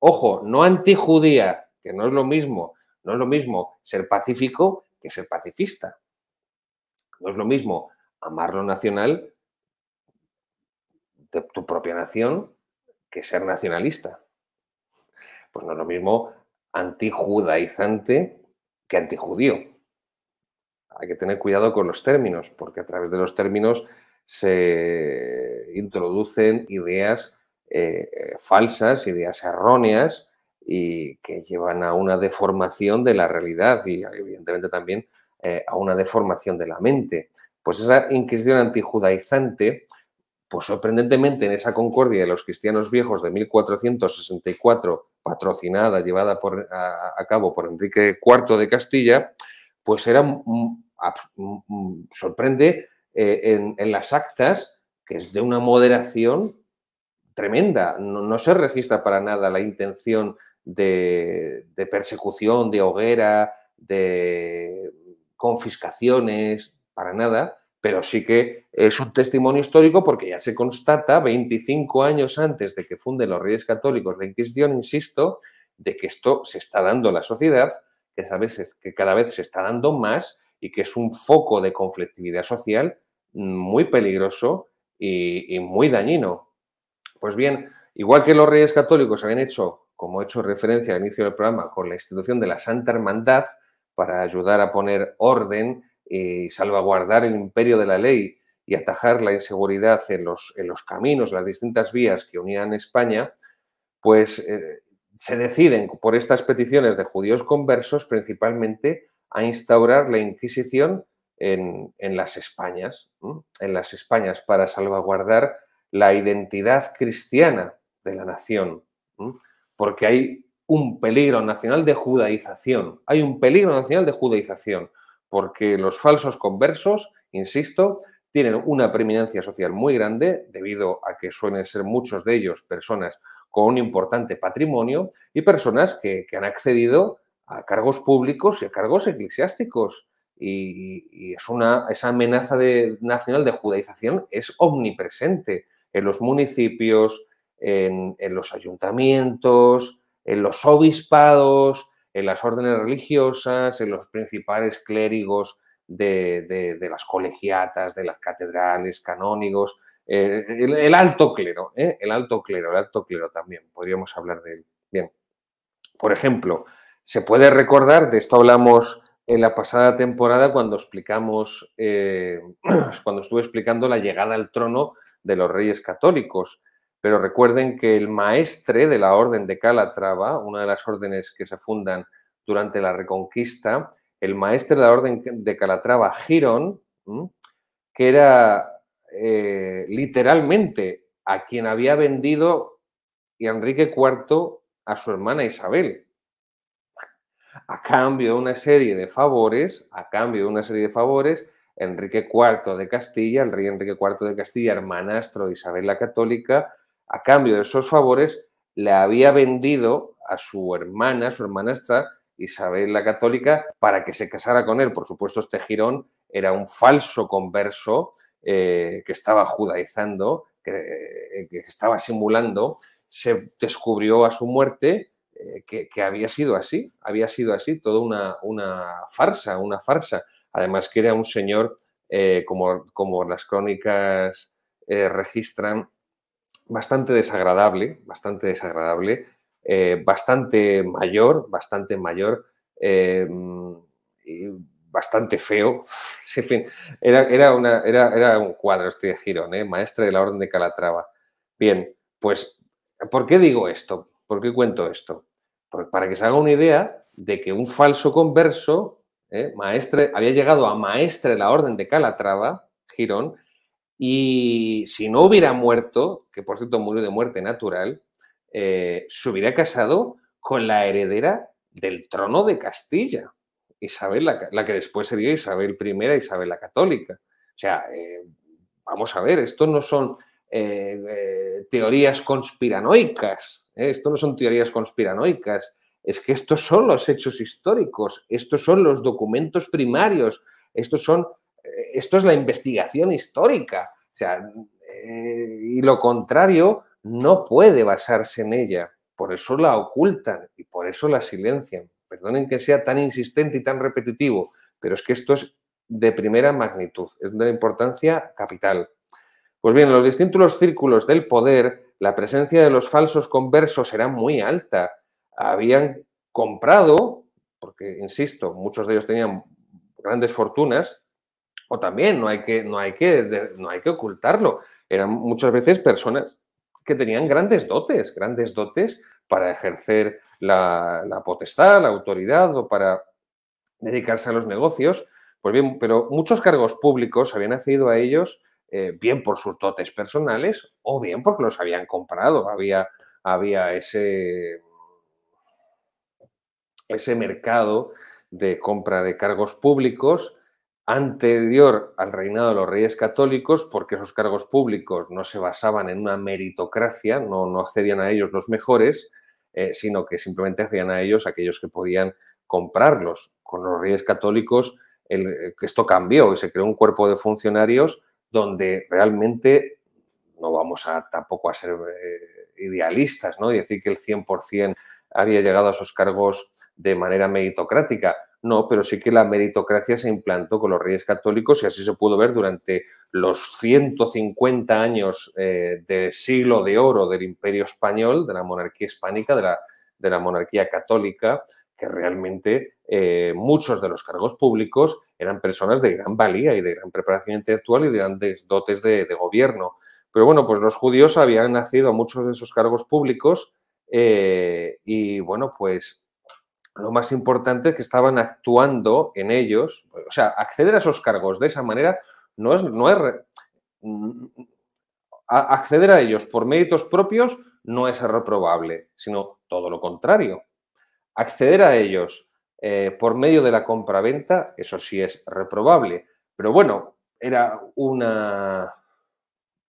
Speaker 1: ojo, no antijudía, que no es lo mismo, no es lo mismo ser pacífico que ser pacifista. No es lo mismo amar lo nacional de tu propia nación que ser nacionalista. Pues no es lo mismo antijudaizante que antijudío. Hay que tener cuidado con los términos, porque a través de los términos se introducen ideas eh, eh, falsas, ideas erróneas, y que llevan a una deformación de la realidad y evidentemente también eh, a una deformación de la mente. Pues esa Inquisición antijudaizante, pues sorprendentemente en esa concordia de los cristianos viejos de 1464, patrocinada, llevada a, cabo por Enrique IV de Castilla, pues era mm, mm, mm, sorprende eh, en, las actas que es de una moderación tremenda. no se registra para nada la intención de, persecución, de hoguera, de confiscaciones, para nada, pero sí que es un testimonio histórico porque ya se constata 25 años antes de que funden los Reyes Católicos la Inquisición, insisto, de que esto se está dando en la sociedad, que, veces, que cada vez se está dando más y que es un foco de conflictividad social muy peligroso y muy dañino. Pues bien, igual que los Reyes Católicos habían hecho como he hecho referencia al inicio del programa, con la institución de la Santa Hermandad para ayudar a poner orden y salvaguardar el imperio de la ley y atajar la inseguridad en los, en los caminos, las distintas vías que unían España, pues eh, se deciden por estas peticiones de judíos conversos principalmente a instaurar la Inquisición en, las Españas, en las Españas para salvaguardar la identidad cristiana de la nación porque hay un peligro nacional de judaización. Hay un peligro nacional de judaización, porque los falsos conversos, insisto, tienen una preeminencia social muy grande debido a que suelen ser muchos de ellos personas con un importante patrimonio y personas que, han accedido a cargos públicos y a cargos eclesiásticos. Y, es una, esa amenaza de, nacional de judaización es omnipresente en los municipios, en, los ayuntamientos, en los obispados, en las órdenes religiosas, en los principales clérigos de, las colegiatas, de las catedrales, canónigos, eh, el, alto clero, ¿eh? el alto clero, el alto clero también, podríamos hablar de él. Bien, por ejemplo, se puede recordar, de esto hablamos en la pasada temporada cuando explicamos, eh, [CLEARS THROAT] cuando estuve explicando la llegada al trono de los reyes católicos, pero recuerden que el maestre de la Orden de Calatrava, una de las órdenes que se fundan durante la Reconquista, el maestre de la Orden de Calatrava, Girón, que era eh, literalmente a quien había vendido y Enrique IV a su hermana Isabel, a cambio de una serie de favores, a cambio de una serie de favores, Enrique IV de Castilla, el rey Enrique IV de Castilla, hermanastro de Isabel la Católica, a cambio de esos favores, le había vendido a su hermana, su hermanastra, Isabel la Católica, para que se casara con él. Por supuesto, este Girón era un falso converso eh, que estaba judaizando, eh, que, estaba simulando. Se descubrió a su muerte eh, que, había sido así, había sido así, toda una, farsa, una farsa. Además que era un señor, como, como las crónicas registran, bastante desagradable, bastante desagradable, eh, bastante mayor, bastante mayor, em, y bastante feo. [LAUGHS] En fin, era, era, una, era, un cuadro este de Girón, ¿eh? maestre de la Orden de Calatrava. Bien, pues, ¿por qué digo esto? ¿Por qué cuento esto? Pues para que se haga una idea de que un falso converso, ¿eh? maestre, había llegado a maestre de la Orden de Calatrava, Girón, y si no hubiera muerto, que por cierto murió de muerte natural, eh, se hubiera casado con la heredera del trono de Castilla, Isabel la, que después sería Isabel I, Isabel la Católica. O sea, eh, vamos a ver, esto no son eh, teorías conspiranoicas, esto no son teorías conspiranoicas, es que estos son los hechos históricos, estos son los documentos primarios, estos son eh, esto es la investigación histórica. O sea, eh, y lo contrario no puede basarse en ella. Por eso la ocultan y por eso la silencian. Perdonen que sea tan insistente y tan repetitivo, pero es que esto es de primera magnitud, es de importancia capital. Pues bien, en los distintos círculos del poder, la presencia de los falsos conversos era muy alta. Habían comprado, porque insisto, muchos de ellos tenían grandes fortunas, o también no hay que, no hay que, no hay que ocultarlo. Eran muchas veces personas que tenían grandes dotes, grandes dotes para ejercer la, potestad, la autoridad o para dedicarse a los negocios. Pues bien, pero muchos cargos públicos habían accedido a ellos eh, bien por sus dotes personales o bien porque los habían comprado. Había, había ese, ese mercado de compra de cargos públicos anterior al reinado de los reyes católicos, porque esos cargos públicos no se basaban en una meritocracia, no, no accedían a ellos los mejores, eh, sino que simplemente hacían a ellos aquellos que podían comprarlos. Con los reyes católicos el, eh, esto cambió y se creó un cuerpo de funcionarios donde realmente no vamos a tampoco a ser eh, idealistas ¿no? y decir que el 100% había llegado a esos cargos de manera meritocrática, no, pero sí que la meritocracia se implantó con los reyes católicos y así se pudo ver durante los 150 años eh, del siglo de oro del imperio español, de la monarquía hispánica, de la, de la monarquía católica, que realmente eh, muchos de los cargos públicos eran personas de gran valía y de gran preparación intelectual y de grandes dotes de, gobierno. Pero bueno, pues los judíos habían nacido a muchos de esos cargos públicos eh, y bueno, pues lo más importante es que estaban actuando en ellos. O sea, acceder a esos cargos de esa manera no es... No es mm, acceder a ellos por méritos propios no es reprobable, sino todo lo contrario. Acceder a ellos eh, por medio de la compra-venta, eso sí es reprobable. Pero bueno, era una,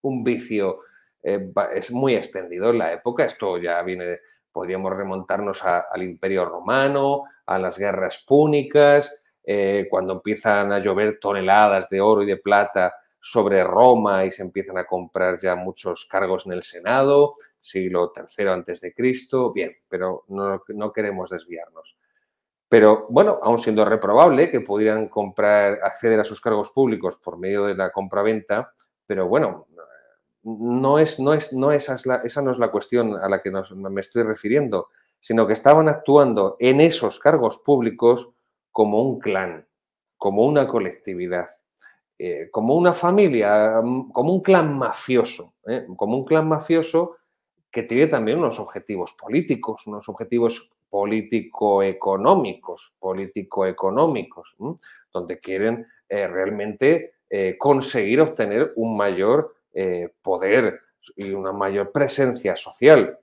Speaker 1: un vicio eh, es muy extendido en la época. Esto ya viene Podríamos remontarnos al Imperio Romano, a las guerras púnicas, eh, cuando empiezan a llover toneladas de oro y de plata sobre Roma y se empiezan a comprar ya muchos cargos en el Senado, siglo III antes de Cristo, bien, pero no, no queremos desviarnos. Pero bueno, aún siendo reprobable que pudieran comprar, acceder a sus cargos públicos por medio de la compraventa, pero bueno, no es, no es, no esa, no es la cuestión a la que me estoy refiriendo, sino que estaban actuando en esos cargos públicos como un clan, como una colectividad, eh, como una familia, mm, como un clan mafioso, ¿eh? como un clan mafioso que tiene también unos objetivos políticos, unos objetivos político-económicos, político-económicos, donde quieren eh, realmente conseguir obtener un mayor eh, poder y una mayor presencia social.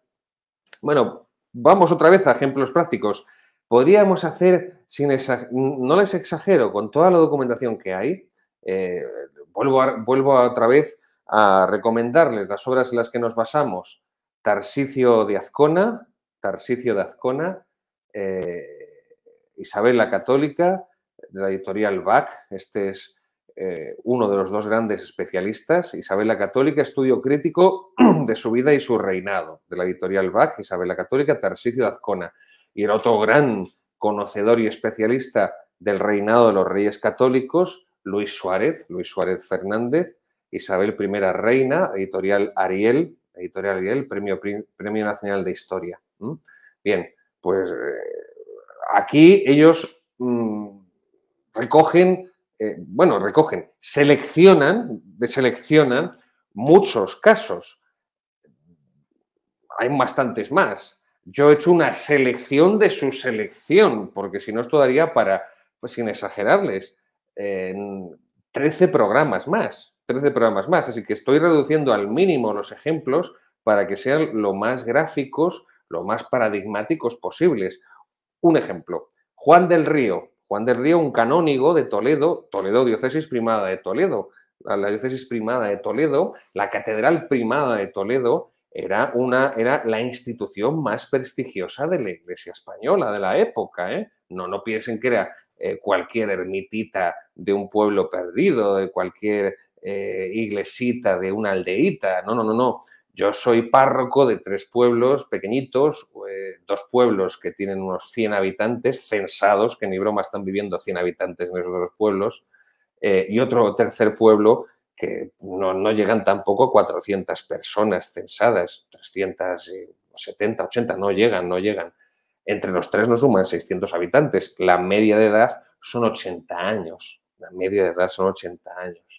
Speaker 1: Bueno, vamos otra vez a ejemplos prácticos. Podríamos hacer, sin no les exagero, con toda la documentación que hay, eh, vuelvo, vuelvo otra vez a recomendarles las obras en las que nos basamos. Tarsicio de Azcona, Tarsicio de Azcona, eh, Isabel la Católica, de la editorial BAC, Este es eh, uno de los dos grandes especialistas, Isabel la Católica, estudio crítico [CLEARS THROAT] de su vida y su reinado, de la editorial BAC, Isabel la Católica, Tarsicio de Azcona. Y el otro gran conocedor y especialista del reinado de los reyes católicos, Luis Suárez, Luis Suárez Fernández, Isabel I Reina, editorial Ariel, editorial Ariel, Premio, Premio Nacional de Historia. Bien, pues eh, aquí ellos mm, recogen eh, bueno, recogen, seleccionan, deseleccionan muchos casos. Hay bastantes más. Yo he hecho una selección de su selección, porque si no, esto daría para, pues sin exagerarles, 13 programas más. 13 programas más. Así que estoy reduciendo al mínimo los ejemplos para que sean lo más gráficos, lo más paradigmáticos posibles. Un ejemplo, Juan del Río, Juan del Río, un canónigo de Toledo, Toledo, diócesis primada de Toledo, la diócesis primada de Toledo, la catedral primada de Toledo, era, una, era la institución más prestigiosa de la Iglesia española de la época. ¿eh? No, no piensen que era eh, cualquier ermitita de un pueblo perdido, de cualquier eh, iglesita de una aldeíta. No, no, no, no. Yo soy párroco de tres pueblos pequeñitos, eh, dos pueblos que tienen unos 100 habitantes censados, que ni broma están viviendo 100 habitantes en esos dos pueblos, eh, y otro tercer pueblo que no, no, llegan tampoco 400 personas censadas, 370, 80, eh, no llegan, no llegan. Entre los tres nos suman 600 habitantes. La media de edad son 80 años. La media de edad son 80 años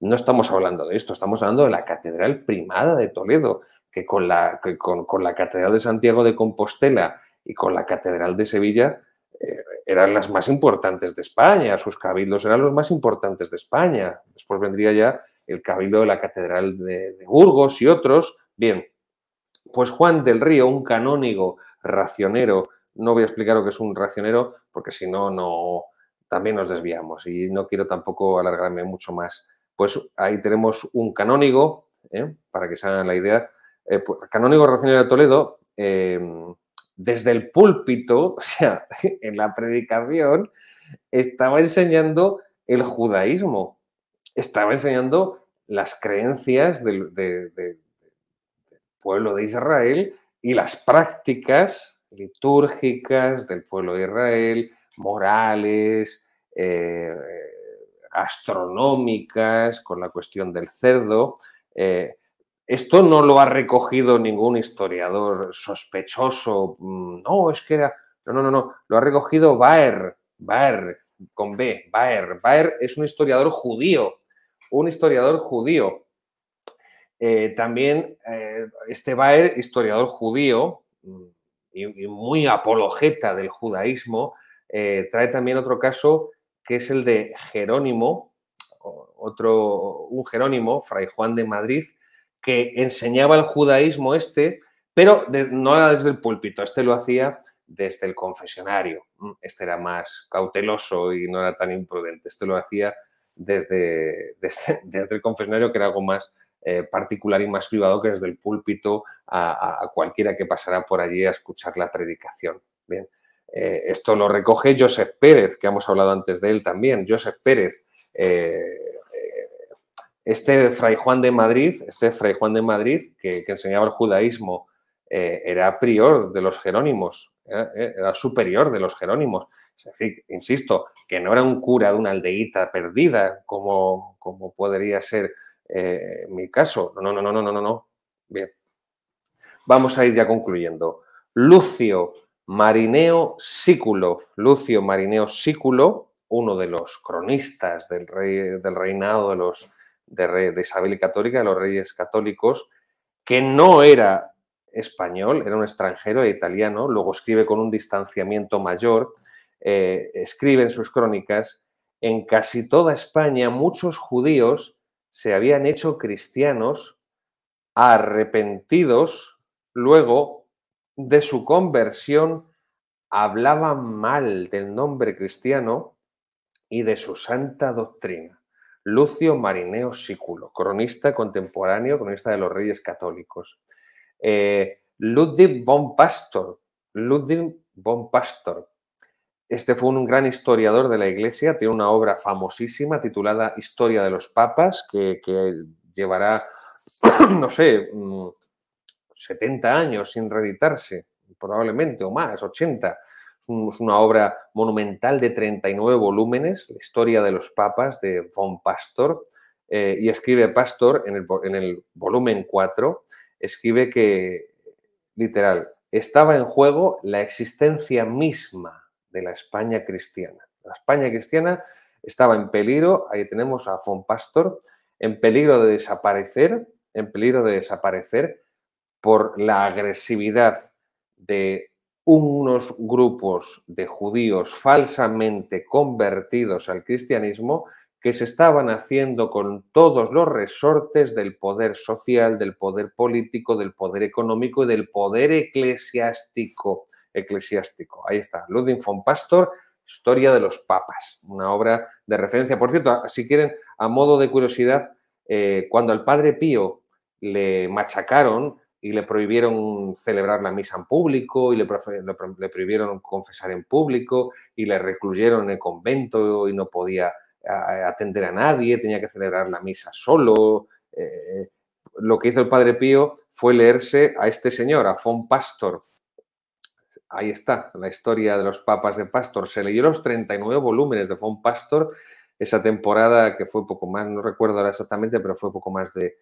Speaker 1: no estamos hablando de esto, estamos hablando de la Catedral Primada de Toledo, que con la, con, la Catedral de Santiago de Compostela y con la Catedral de Sevilla eh, eran las más importantes de España, sus cabildos eran los más importantes de España. Después vendría ya el cabildo de la Catedral de, de Burgos y otros. Bien, pues Juan del Río, un canónigo racionero, no voy a explicar lo que es un racionero porque si no, no también nos desviamos y no quiero tampoco alargarme mucho más pues ahí tenemos un canónigo, ¿eh? para que se hagan la idea, eh, pues, canónigo Racional de Toledo, eh, desde el púlpito, [LAUGHS] o sea, en la predicación, estaba enseñando el judaísmo, estaba enseñando las creencias del, pueblo de Israel y las prácticas litúrgicas del pueblo de Israel, morales, astronómicas, con la cuestión del cerdo. Eh, esto no lo ha recogido ningún historiador sospechoso. Mm, no, es que era. No, no, no, no. Lo ha recogido Baer, Baer, con B, Baer. Baer es un historiador judío, un historiador judío. Eh, también eh, este Baer, historiador judío mm, y, muy apologeta del judaísmo, trae también otro caso que es el de Jerónimo, otro, un Jerónimo, Fray Juan de Madrid, que enseñaba el judaísmo este, pero no era desde el púlpito, este lo hacía desde el confesionario. Mm, este era más cauteloso y no era tan imprudente, este lo hacía desde, [LAUGHS] desde, el confesionario, que era algo más eh, particular y más privado que desde el púlpito a, a, cualquiera que pasara por allí a escuchar la predicación. Bien. Eh, esto lo recoge Joseph Pérez, que hemos hablado antes de él también. Joseph Pérez, eh, eh, este fray Juan de Madrid, este fray Juan de Madrid que, enseñaba el judaísmo, era prior de los jerónimos, era superior de los jerónimos. Es decir, insisto, que no era un cura de una aldeita perdida, como, como podría ser mi caso. No, no, no, no, no, no, no. Bien. Vamos a ir ya concluyendo. Lucio, Marineo Sículo, Lucio Marineo Sículo, uno de los cronistas del, del reinado de, los, de, Isabel y Católica, de los reyes católicos, que no era español, era un extranjero, era italiano, luego escribe con un distanciamiento mayor, eh, escribe en sus crónicas, en casi toda España muchos judíos se habían hecho cristianos arrepentidos luego de su conversión hablaba mal del nombre cristiano y de su santa doctrina. Lucio Marineo Siculo, cronista contemporáneo, cronista de los reyes católicos. Eh, Ludwig von Pastor, Ludwig von Pastor. Este fue un gran historiador de la Iglesia, tiene una obra famosísima titulada Historia de los Papas, que llevará, [CLEARS THROAT] no sé, mm, 70 años sin reeditarse, probablemente, o más, 80. Es, una obra monumental de 39 volúmenes, la historia de los papas de von Pastor, eh, y escribe Pastor en el, volumen 4, escribe que, literal, estaba en juego la existencia misma de la España cristiana. La España cristiana estaba en peligro, ahí tenemos a von Pastor, en peligro de desaparecer, en peligro de desaparecer, por la agresividad de unos grupos de judíos falsamente convertidos al cristianismo que se estaban haciendo con todos los resortes del poder social, del poder político, del poder económico y del poder eclesiástico. Ahí está, Ludwig von Pastor, Historia de los Papas, una obra de referencia. Por cierto, si quieren, a modo de curiosidad, eh, cuando al Padre Pío le machacaron, y le prohibieron celebrar la misa en público y le, prohibieron confesar en público y le recluyeron en el convento y no podía atender a nadie, tenía que celebrar la misa solo. Eh, eh, lo que hizo el Padre Pío fue leerse a este señor, a Fon Pastor. Ahí está, la historia de los papas de Pastor. Se leyó los 39 volúmenes de Fon Pastor esa temporada que fue poco más, no recuerdo ahora exactamente, pero fue poco más de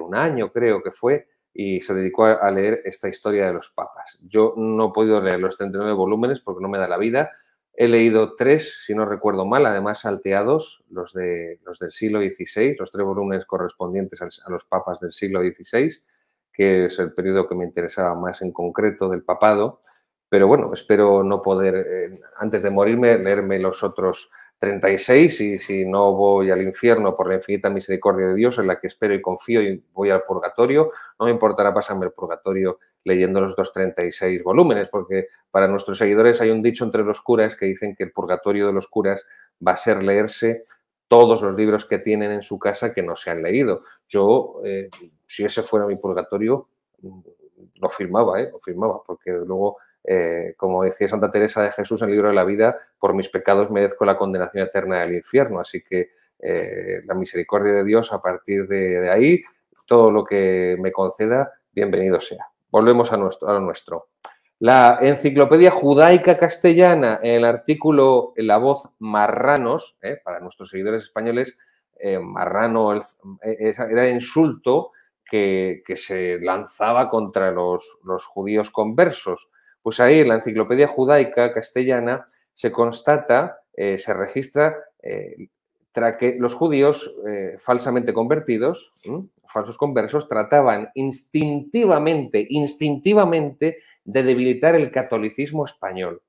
Speaker 1: un año, creo que fue y se dedicó a leer esta historia de los papas. Yo no he podido leer los 39 volúmenes porque no me da la vida. He leído tres, si no recuerdo mal, además salteados, los, de, los del siglo XVI, los tres volúmenes correspondientes a los papas del siglo XVI, que es el periodo que me interesaba más en concreto del papado. Pero bueno, espero no poder, eh, antes de morirme, leerme los otros 36 y si no voy al infierno por la infinita misericordia de Dios en la que espero y confío y voy al purgatorio, no me importará pasarme el purgatorio leyendo los 236 volúmenes, porque para nuestros seguidores hay un dicho entre los curas que dicen que el purgatorio de los curas va a ser leerse todos los libros que tienen en su casa que no se han leído. Yo, eh, si ese fuera mi purgatorio, mm, lo firmaba, ¿eh? lo firmaba, porque luego eh, como decía Santa Teresa de Jesús en el libro de la vida, por mis pecados merezco la condenación eterna del infierno. Así que eh, la misericordia de Dios a partir de, ahí, todo lo que me conceda, bienvenido sea. Volvemos a, nuestro, a lo nuestro. La Enciclopedia Judaica Castellana, en el artículo en La voz Marranos, eh, para nuestros seguidores españoles, Marrano era insulto que, se lanzaba contra los, los judíos conversos. Pues ahí en la Enciclopedia Judaica Castellana se constata, eh, se registra eh, que los judíos eh, falsamente convertidos, falsos conversos, trataban instintivamente, instintivamente de debilitar el catolicismo español,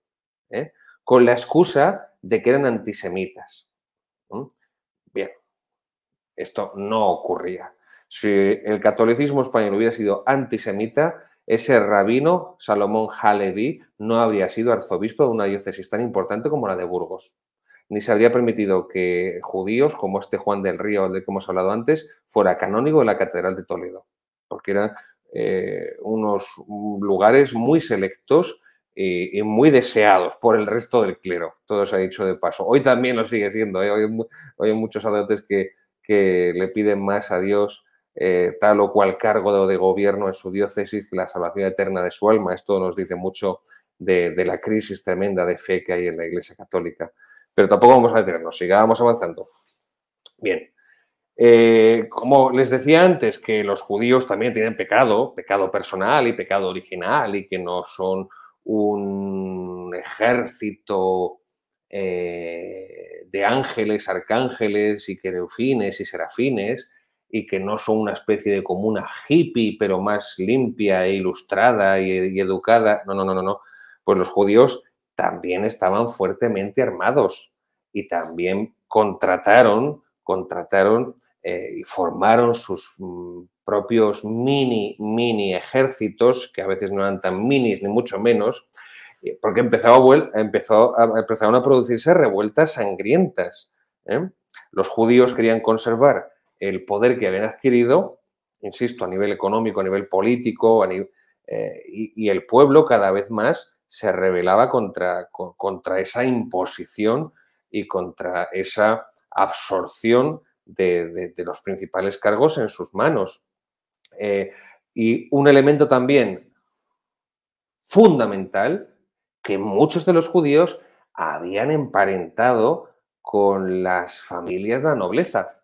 Speaker 1: con la excusa de que eran antisemitas. Bien, esto no ocurría. Si el catolicismo español hubiera sido antisemita, ese rabino Salomón Halevi no habría sido arzobispo de una diócesis tan importante como la de Burgos. Ni se habría permitido que judíos como este Juan del Río, del que hemos hablado antes, fuera canónigo de la Catedral de Toledo, porque eran eh, unos lugares muy selectos y, muy deseados por el resto del clero. Todo se ha dicho de paso. Hoy también lo sigue siendo. ¿eh? Hoy, hay muchos sacerdotes que le piden más a Dios eh, tal o cual cargo de gobierno en su diócesis, la salvación eterna de su alma. Esto nos dice mucho de, la crisis tremenda de fe que hay en la Iglesia Católica. Pero tampoco vamos a detenernos, sigamos avanzando. Bien, eh, como les decía antes, que los judíos también tienen pecado, pecado personal y pecado original, y que no son un ejército eh, de ángeles, arcángeles y querufines y serafines, y que no son una especie de comuna hippie, pero más limpia e ilustrada y, educada. No, no, no, no, no. Pues los judíos también estaban fuertemente armados y también contrataron, contrataron eh, y formaron sus mm, propios mini, mini ejércitos, que a veces no eran tan minis ni mucho menos, eh, porque empezó a, empezaron a producirse revueltas sangrientas. ¿eh? Los judíos querían conservar el poder que habían adquirido, insisto, a nivel económico, a nivel político, eh, y, el pueblo cada vez más se rebelaba contra, contra esa imposición y contra esa absorción de, los principales cargos en sus manos. Eh, y un elemento también fundamental que muchos de los judíos habían emparentado con las familias de la nobleza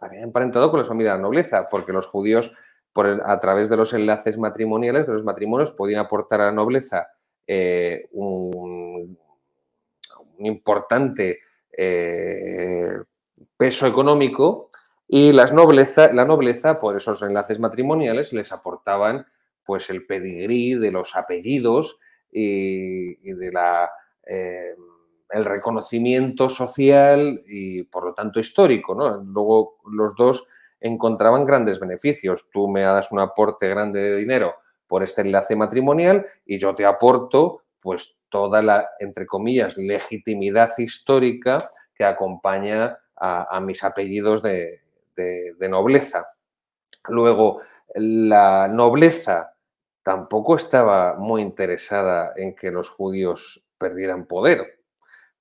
Speaker 1: habían emparentado con la familias de la nobleza, porque los judíos, a través de los enlaces matrimoniales, de los matrimonios, podían aportar a la nobleza eh, un, importante eh, peso económico y las nobleza, la nobleza, por esos enlaces matrimoniales, les aportaban pues el pedigrí de los apellidos y, de la... Eh, el reconocimiento social y por lo tanto histórico. Luego los dos encontraban grandes beneficios. Tú me das un aporte grande de dinero por este enlace matrimonial y yo te aporto pues toda la, entre comillas, legitimidad histórica que acompaña a, mis apellidos de nobleza. Luego, la nobleza tampoco estaba muy interesada en que los judíos perdieran poder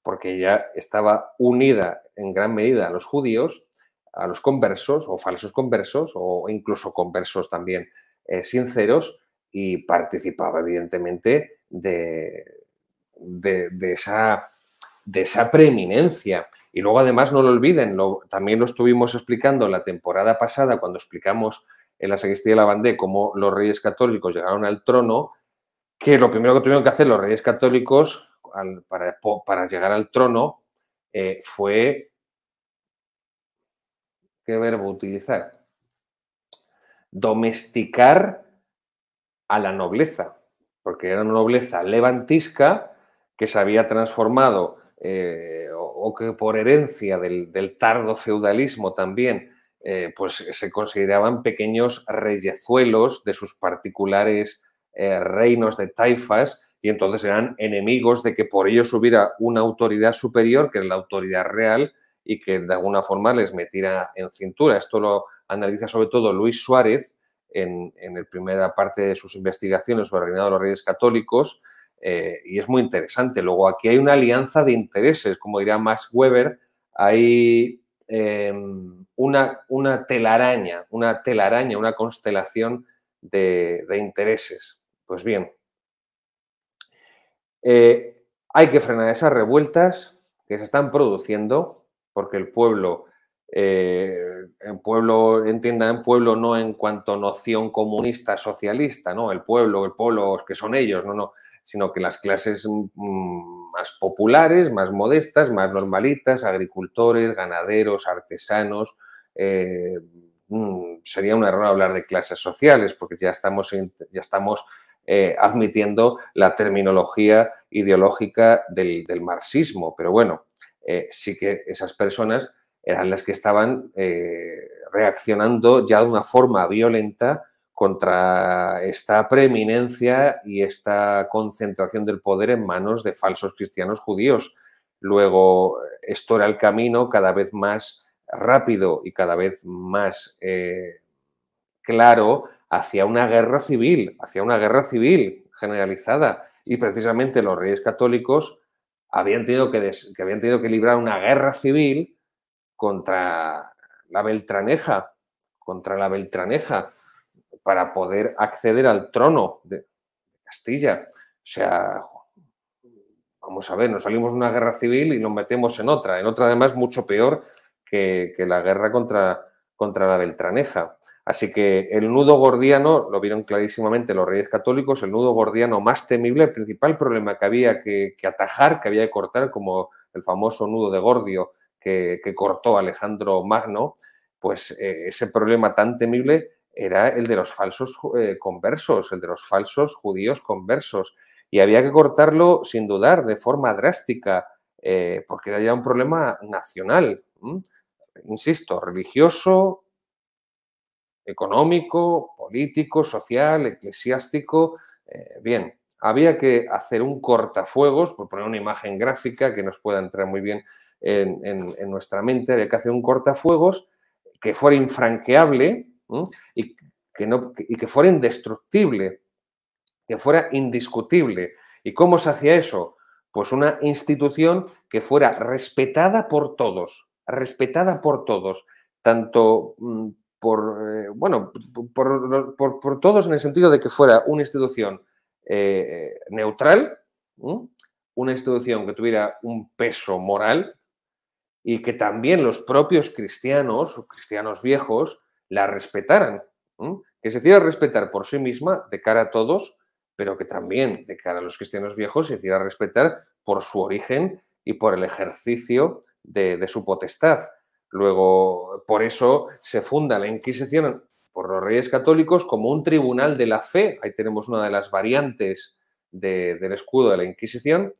Speaker 1: porque ya estaba unida en gran medida a los judíos, a los conversos o falsos conversos o incluso conversos también eh, sinceros y participaba evidentemente de, de, esa, esa preeminencia. Y luego además no lo olviden, también lo estuvimos explicando la temporada pasada cuando explicamos en la sacristía de la Bandé cómo los reyes católicos llegaron al trono, que lo primero que tuvieron que hacer los reyes católicos para, llegar al trono eh, fue... ¿Qué verbo utilizar? Domesticar a la nobleza, porque era una nobleza levantisca que se había transformado eh, o, que por herencia del, tardo feudalismo también, eh, pues se consideraban pequeños reyezuelos de sus particulares reinos de taifas y entonces eran enemigos de que por ellos hubiera una autoridad superior, que es la autoridad real, y que de alguna forma les metiera en cintura. Esto lo analiza sobre todo Luis Suárez en, la primera parte de sus investigaciones sobre el reinado de los reyes católicos, eh, y es muy interesante. Luego, aquí hay una alianza de intereses, como diría Max Weber, hay em, una, una, telaraña, una telaraña, una constelación de, de intereses. Pues bien, eh, hay que frenar esas revueltas que se están produciendo, porque el pueblo, eh, el pueblo, pueblo no en cuanto noción comunista, socialista, ¿no? El pueblo, el pueblo que son ellos, no, no, sino que las clases mm, mm, más populares, más modestas, más normalitas, agricultores, ganaderos, artesanos, eh, mm, sería un error hablar de clases sociales, porque ya estamos, ya estamos eh, admitiendo la terminología ideológica del, marxismo. Pero bueno, eh, sí que esas personas eran las que estaban eh, reaccionando ya de una forma violenta contra esta preeminencia y esta concentración del poder en manos de falsos cristianos judíos. Luego, esto era el camino cada vez más rápido y cada vez más claro hacia una guerra civil, hacia una guerra civil generalizada. Y precisamente los reyes católicos habían tenido que, habían tenido que librar una guerra civil contra la Beltraneja, contra la Beltraneja, para poder acceder al trono de Castilla. O sea, vamos a ver, nos salimos de una guerra civil y nos metemos en otra, en otra además mucho peor que, la guerra contra, contra la Beltraneja. Así que el nudo gordiano, lo vieron clarísimamente los reyes católicos, el nudo gordiano más temible, el principal problema que había que, atajar, que había que cortar, como el famoso nudo de Gordio que, cortó Alejandro Magno, pues eh, ese problema tan temible era el de los falsos eh, conversos, el de los falsos judíos conversos. Y había que cortarlo sin dudar, de forma drástica, eh, porque era ya un problema nacional, insisto, religioso, económico, político, social, eclesiástico. Eh, bien, había que hacer un cortafuegos, por poner una imagen gráfica que nos pueda entrar muy bien en, nuestra mente, había que hacer un cortafuegos que fuera infranqueable y, que no, y que fuera indestructible, que fuera indiscutible. ¿Y cómo se hacía eso? Pues una institución que fuera respetada por todos, respetada por todos, tanto mm, por, eh, bueno, por, todos en el sentido de que fuera una institución eh, neutral, una institución que tuviera un peso moral y que también los propios cristianos, cristianos viejos, la respetaran, que se hiciera respetar por sí misma de cara a todos, pero que también de cara a los cristianos viejos se hiciera respetar por su origen y por el ejercicio de su potestad Luego, por eso se funda la Inquisición por los reyes católicos como un tribunal de la fe. Ahí tenemos una de las variantes del escudo de la Inquisición.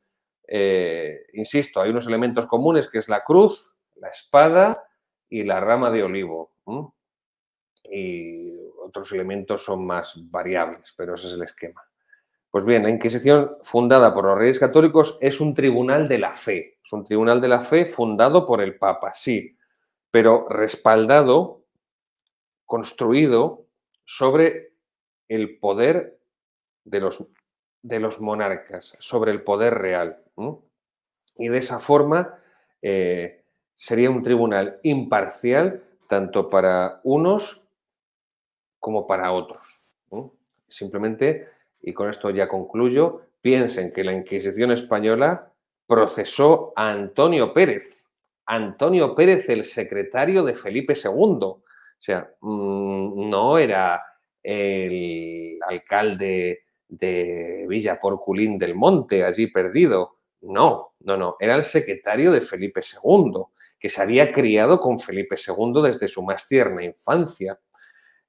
Speaker 1: Eh, insisto, hay unos elementos comunes que es la cruz, la espada y la rama de olivo. Y otros elementos son más variables, pero ese es el esquema. Pues bien, la Inquisición fundada por los reyes católicos es un tribunal de la fe. Es un tribunal de la fe fundado por el Papa, sí, pero respaldado, construido sobre el poder de los, de los monarcas, sobre el poder real. Y de esa forma eh, sería un tribunal imparcial tanto para unos como para otros. Simplemente, y con esto ya concluyo, piensen que la Inquisición española procesó a Antonio Pérez Antonio Pérez, el secretario de Felipe II. O sea, mm, no era el alcalde de Villa Porculín del Monte, allí perdido. No, no, no, era el secretario de Felipe II, que se había criado con Felipe II desde su más tierna infancia.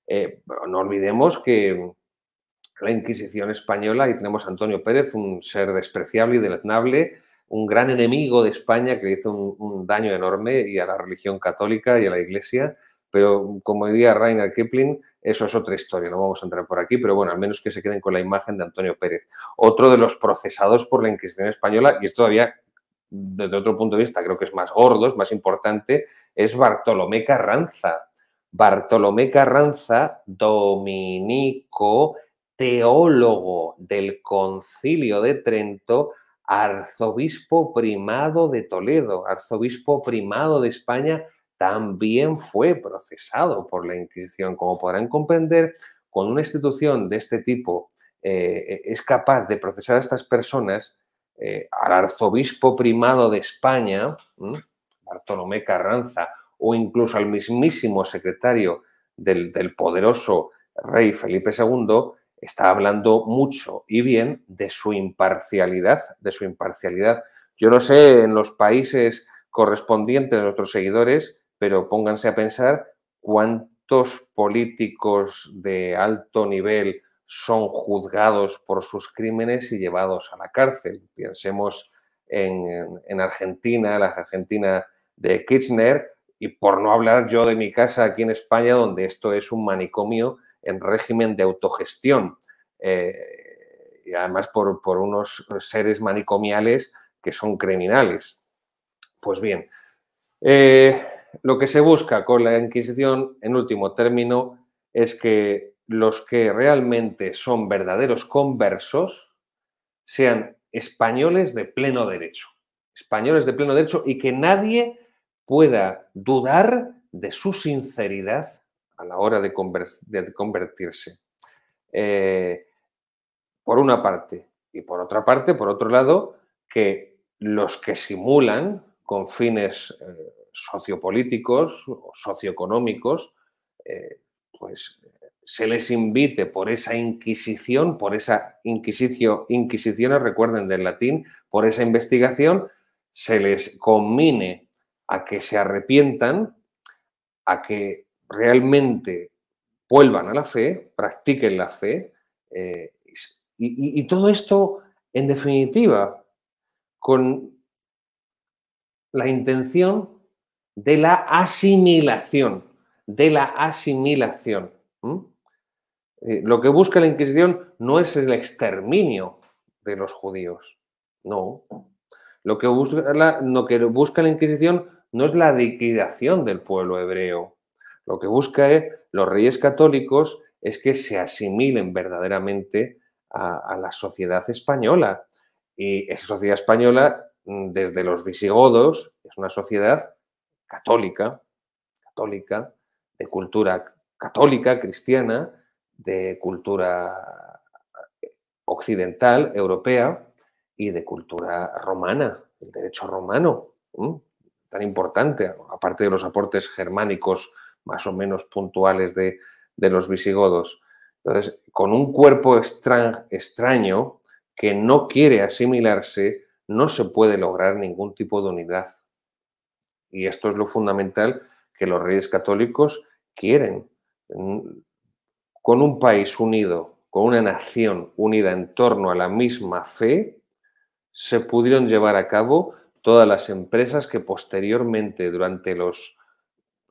Speaker 1: Eh, no olvidemos que la Inquisición española, y tenemos a Antonio Pérez, un ser despreciable y deleznable, un gran enemigo de España que hizo un, daño enorme y a la religión católica y a la iglesia. Pero como diría Rainer Kipling, eso es otra historia, no vamos a entrar por aquí, pero bueno, al menos que se queden con la imagen de Antonio Pérez. Otro de los procesados por la Inquisición española, y es todavía, desde otro punto de vista, creo que es más gordo, es más importante, es Bartolomé Carranza. Bartolomé Carranza, dominico, teólogo del concilio de Trento, arzobispo primado de Toledo, arzobispo primado de España, también fue procesado por la Inquisición. Como podrán comprender, cuando una institución de este tipo eh, eh, es capaz de procesar a estas personas, eh, al arzobispo primado de España, Bartolomé Carranza, o incluso al mismísimo secretario del poderoso rey Felipe II, está hablando mucho y bien de su imparcialidad, de su imparcialidad. Yo no sé en los países correspondientes de nuestros seguidores, pero pónganse a pensar cuántos políticos de alto nivel son juzgados por sus crímenes y llevados a la cárcel. Pensemos en, en Argentina, la Argentina de Kirchner, y por no hablar yo de mi casa aquí en España, donde esto es un manicomio en régimen de autogestión. Eh, y además por, unos seres manicomiales que son criminales. Pues bien, eh, lo que se busca con la Inquisición, en último término, es que los que realmente son verdaderos conversos sean españoles de pleno derecho. Españoles de pleno derecho y que nadie pueda dudar de su sinceridad a la hora de, convertirse. Eh, por una parte. Y por otra parte, por otro lado, que los que simulan con fines eh, sociopolíticos o socioeconómicos, eh, pues se les invite por esa inquisición, por esa inquisición... inquisiciones, recuerden del latín, por esa investigación, se les combine a que se arrepientan, a que realmente vuelvan a la fe, practiquen la fe. Eh, y, todo esto, en definitiva, con la intención de la asimilación, de la asimilación. Eh, lo que busca la Inquisición no es el exterminio de los judíos, no. Lo que busca lo que busca la Inquisición no es la liquidación del pueblo hebreo. Lo que busca los reyes católicos es que se asimilen verdaderamente a, la sociedad española. Y esa sociedad española, mm, desde los visigodos, es una sociedad católica, católica, de cultura católica, cristiana, de cultura occidental, europea y de cultura romana, el derecho romano tan importante, aparte de los aportes germánicos más o menos puntuales de, los visigodos. Entonces, con un cuerpo extraño que no quiere asimilarse, no se puede lograr ningún tipo de unidad. Y esto es lo fundamental que los reyes católicos quieren. Mm, con un país unido, con una nación unida en torno a la misma fe, se pudieron llevar a cabo todas las empresas que posteriormente, durante los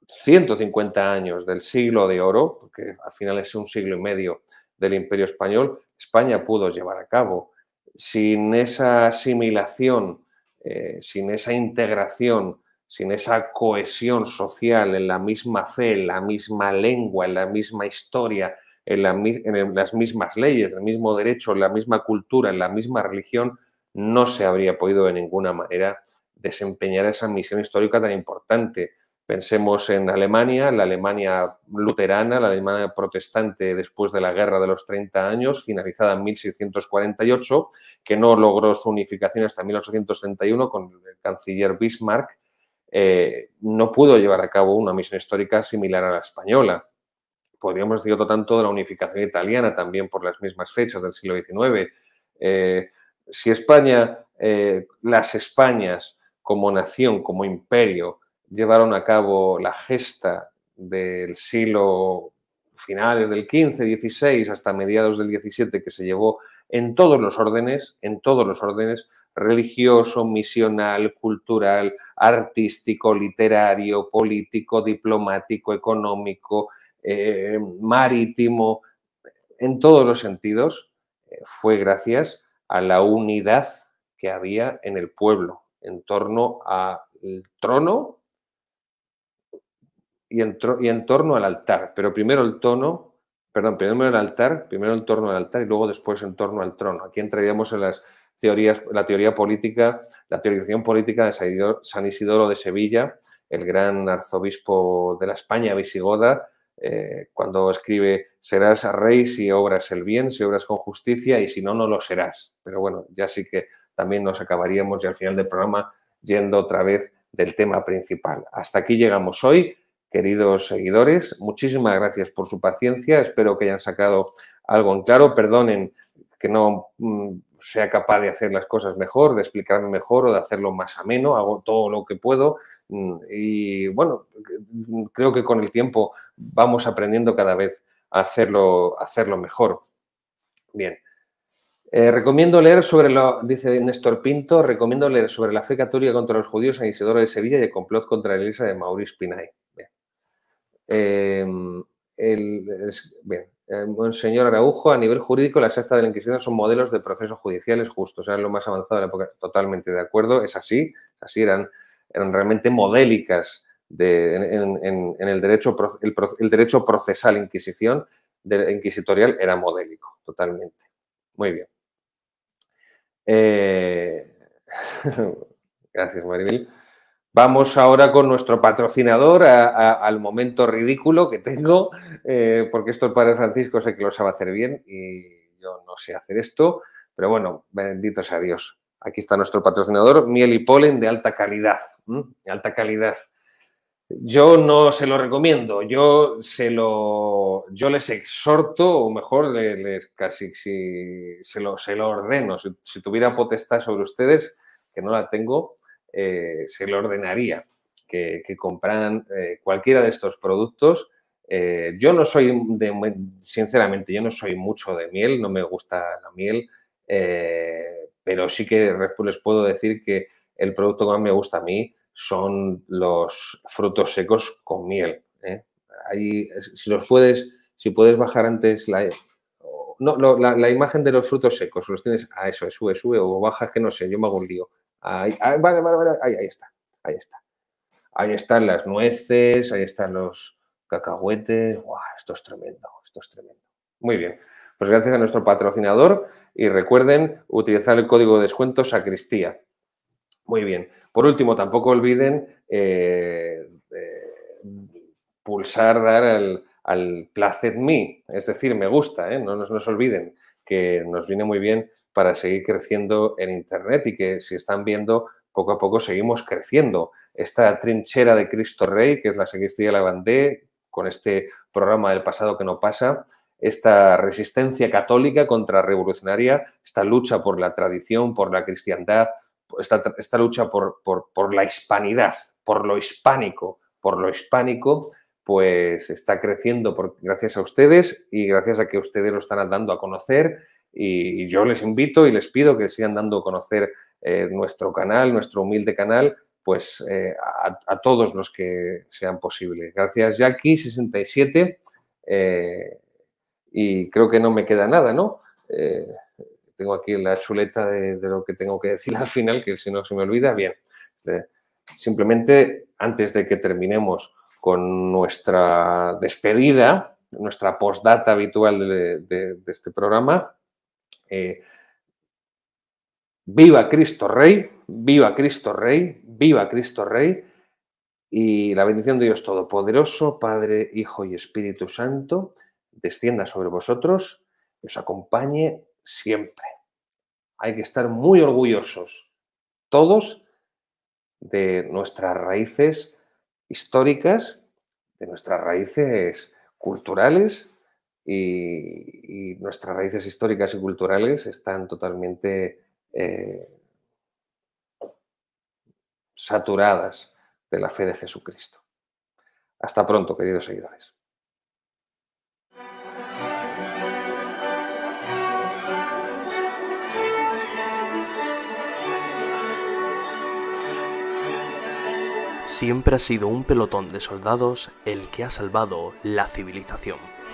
Speaker 1: 150 años del siglo de oro, porque al final es un siglo y medio del imperio español, España pudo llevar a cabo. Sin esa asimilación, eh, sin esa integración, sin esa cohesión social en la misma fe, en la misma lengua, en la misma historia, en, en las mismas leyes, en el mismo derecho, en la misma cultura, en la misma religión, no se habría podido de ninguna manera desempeñar esa misión histórica tan importante. Pensemos en Alemania, la Alemania luterana, la Alemania protestante después de la Guerra de los 30 años, finalizada en 1648, que no logró su unificación hasta 1831 con el canciller Bismarck, eh, no pudo llevar a cabo una misión histórica similar a la española. Podríamos decir lo tanto de la unificación italiana también por las mismas fechas del siglo XIX si España, eh, las Españas como nación, como imperio, llevaron a cabo la gesta del siglo finales del XV, XVI hasta mediados del XVII que se llevó en todos los órdenes, en todos los órdenes, religioso, misional, cultural, artístico, literario, político, diplomático, económico, eh, marítimo, en todos los sentidos, eh, fue gracias a la unidad que había en el pueblo en torno al trono y en, torno al altar. Pero primero el trono perdón, primero el altar, primero el torno al altar y luego después en torno al trono. Aquí entraríamos en las teorías, la teoría política, la teorización política de San Isidoro de Sevilla, el gran arzobispo de la España visigoda, eh, cuando escribe, serás rey si obras el bien, si obras con justicia y si no, no lo serás. Pero bueno, ya sí que también nos acabaríamos y al final del programa yendo otra vez del tema principal. Hasta aquí llegamos hoy, queridos seguidores. Muchísimas gracias por su paciencia. Espero que hayan sacado algo en claro. Perdonen que no mm, sea capaz de hacer las cosas mejor, de explicarme mejor o de hacerlo más ameno, hago todo lo que puedo mm, y bueno, creo que con el tiempo vamos aprendiendo cada vez a hacerlo, hacerlo mejor. Bien. Eh, recomiendo leer sobre lo, dice Néstor Pinto, recomiendo leer sobre la fe contra los judíos en Isidoro de Sevilla y el complot contra la iglesia de Maurice Pinay. bien. Em, Monseñor eh, Araujo, a nivel jurídico, la sexta de la Inquisición son modelos de procesos judiciales justos, eran lo más avanzado de la época. Totalmente de acuerdo, es así, así eran, eran realmente modélicas en, el, derecho, el, derecho procesal inquisición, inquisitorial, era modélico, totalmente. Muy bien. Eh, [LAUGHS] gracias, Maribel. Vamos ahora con nuestro patrocinador al momento ridículo que tengo, eh, porque esto el Padre Francisco sé que lo sabe hacer bien y yo no sé hacer esto, pero bueno, bendito sea Dios. Aquí está nuestro patrocinador, miel y polen de alta calidad, alta calidad. Yo no se lo recomiendo, yo se lo, yo les exhorto, o mejor, les, casi se, lo, se lo ordeno. si tuviera potestad sobre ustedes, que no la tengo, eh, se le ordenaría que, compraran eh, cualquiera de estos productos. Eh, yo no soy, de, sinceramente, yo no soy mucho de miel, no me gusta la miel, pero sí que les puedo decir que el producto que más me gusta a mí son los frutos secos con miel. Ahí, si los puedes, si puedes bajar antes la, la, imagen de los frutos secos, los tienes a ah, eso, sube, sube o bajas, que no sé, yo me hago un lío. Ahí, ah, vale, vale, vale, ahí, está, ahí está. Ahí están las nueces, ahí están los cacahuetes. Esto es tremendo, esto es tremendo. Muy bien. Pues gracias a nuestro patrocinador y recuerden utilizar el código de descuento sacristía. Muy bien. Por último, tampoco olviden eh, eh, pulsar, dar al, al mí. me, es decir, me gusta, ¿eh? no nos, nos olviden, que nos viene muy bien para seguir creciendo en Internet y que si están viendo, poco a poco seguimos creciendo. Esta trinchera de Cristo Rey, que es la sacristía de la Bandé, con este programa del pasado que no pasa, esta resistencia católica contrarrevolucionaria, esta lucha por la tradición, por la cristiandad, esta, esta lucha por, la hispanidad, por lo hispánico, por lo hispánico, pues está creciendo gracias a ustedes y gracias a que ustedes lo están dando a conocer y yo les invito y les pido que sigan dando a conocer eh, nuestro canal, nuestro humilde canal, pues eh, a, todos los que sean posibles. Gracias, Jackie67. Eh, y creo que no me queda nada, ¿no? tengo aquí la chuleta de, lo que tengo que decir [LAUGHS] al final, que si no se me olvida, bien. simplemente antes de que terminemos con nuestra despedida, nuestra postdata habitual de este programa, eh, viva Cristo Rey, viva Cristo Rey, viva Cristo Rey, y la bendición de Dios Todopoderoso, Padre, Hijo y Espíritu Santo, descienda sobre vosotros y os acompañe siempre. Hay que estar muy orgullosos todos de nuestras raíces históricas, de nuestras raíces culturales y, nuestras raíces históricas y culturales están totalmente eh, saturadas de la fe de Jesucristo. Hasta pronto, queridos seguidores. Siempre ha sido un pelotón de soldados el que ha salvado la civilización.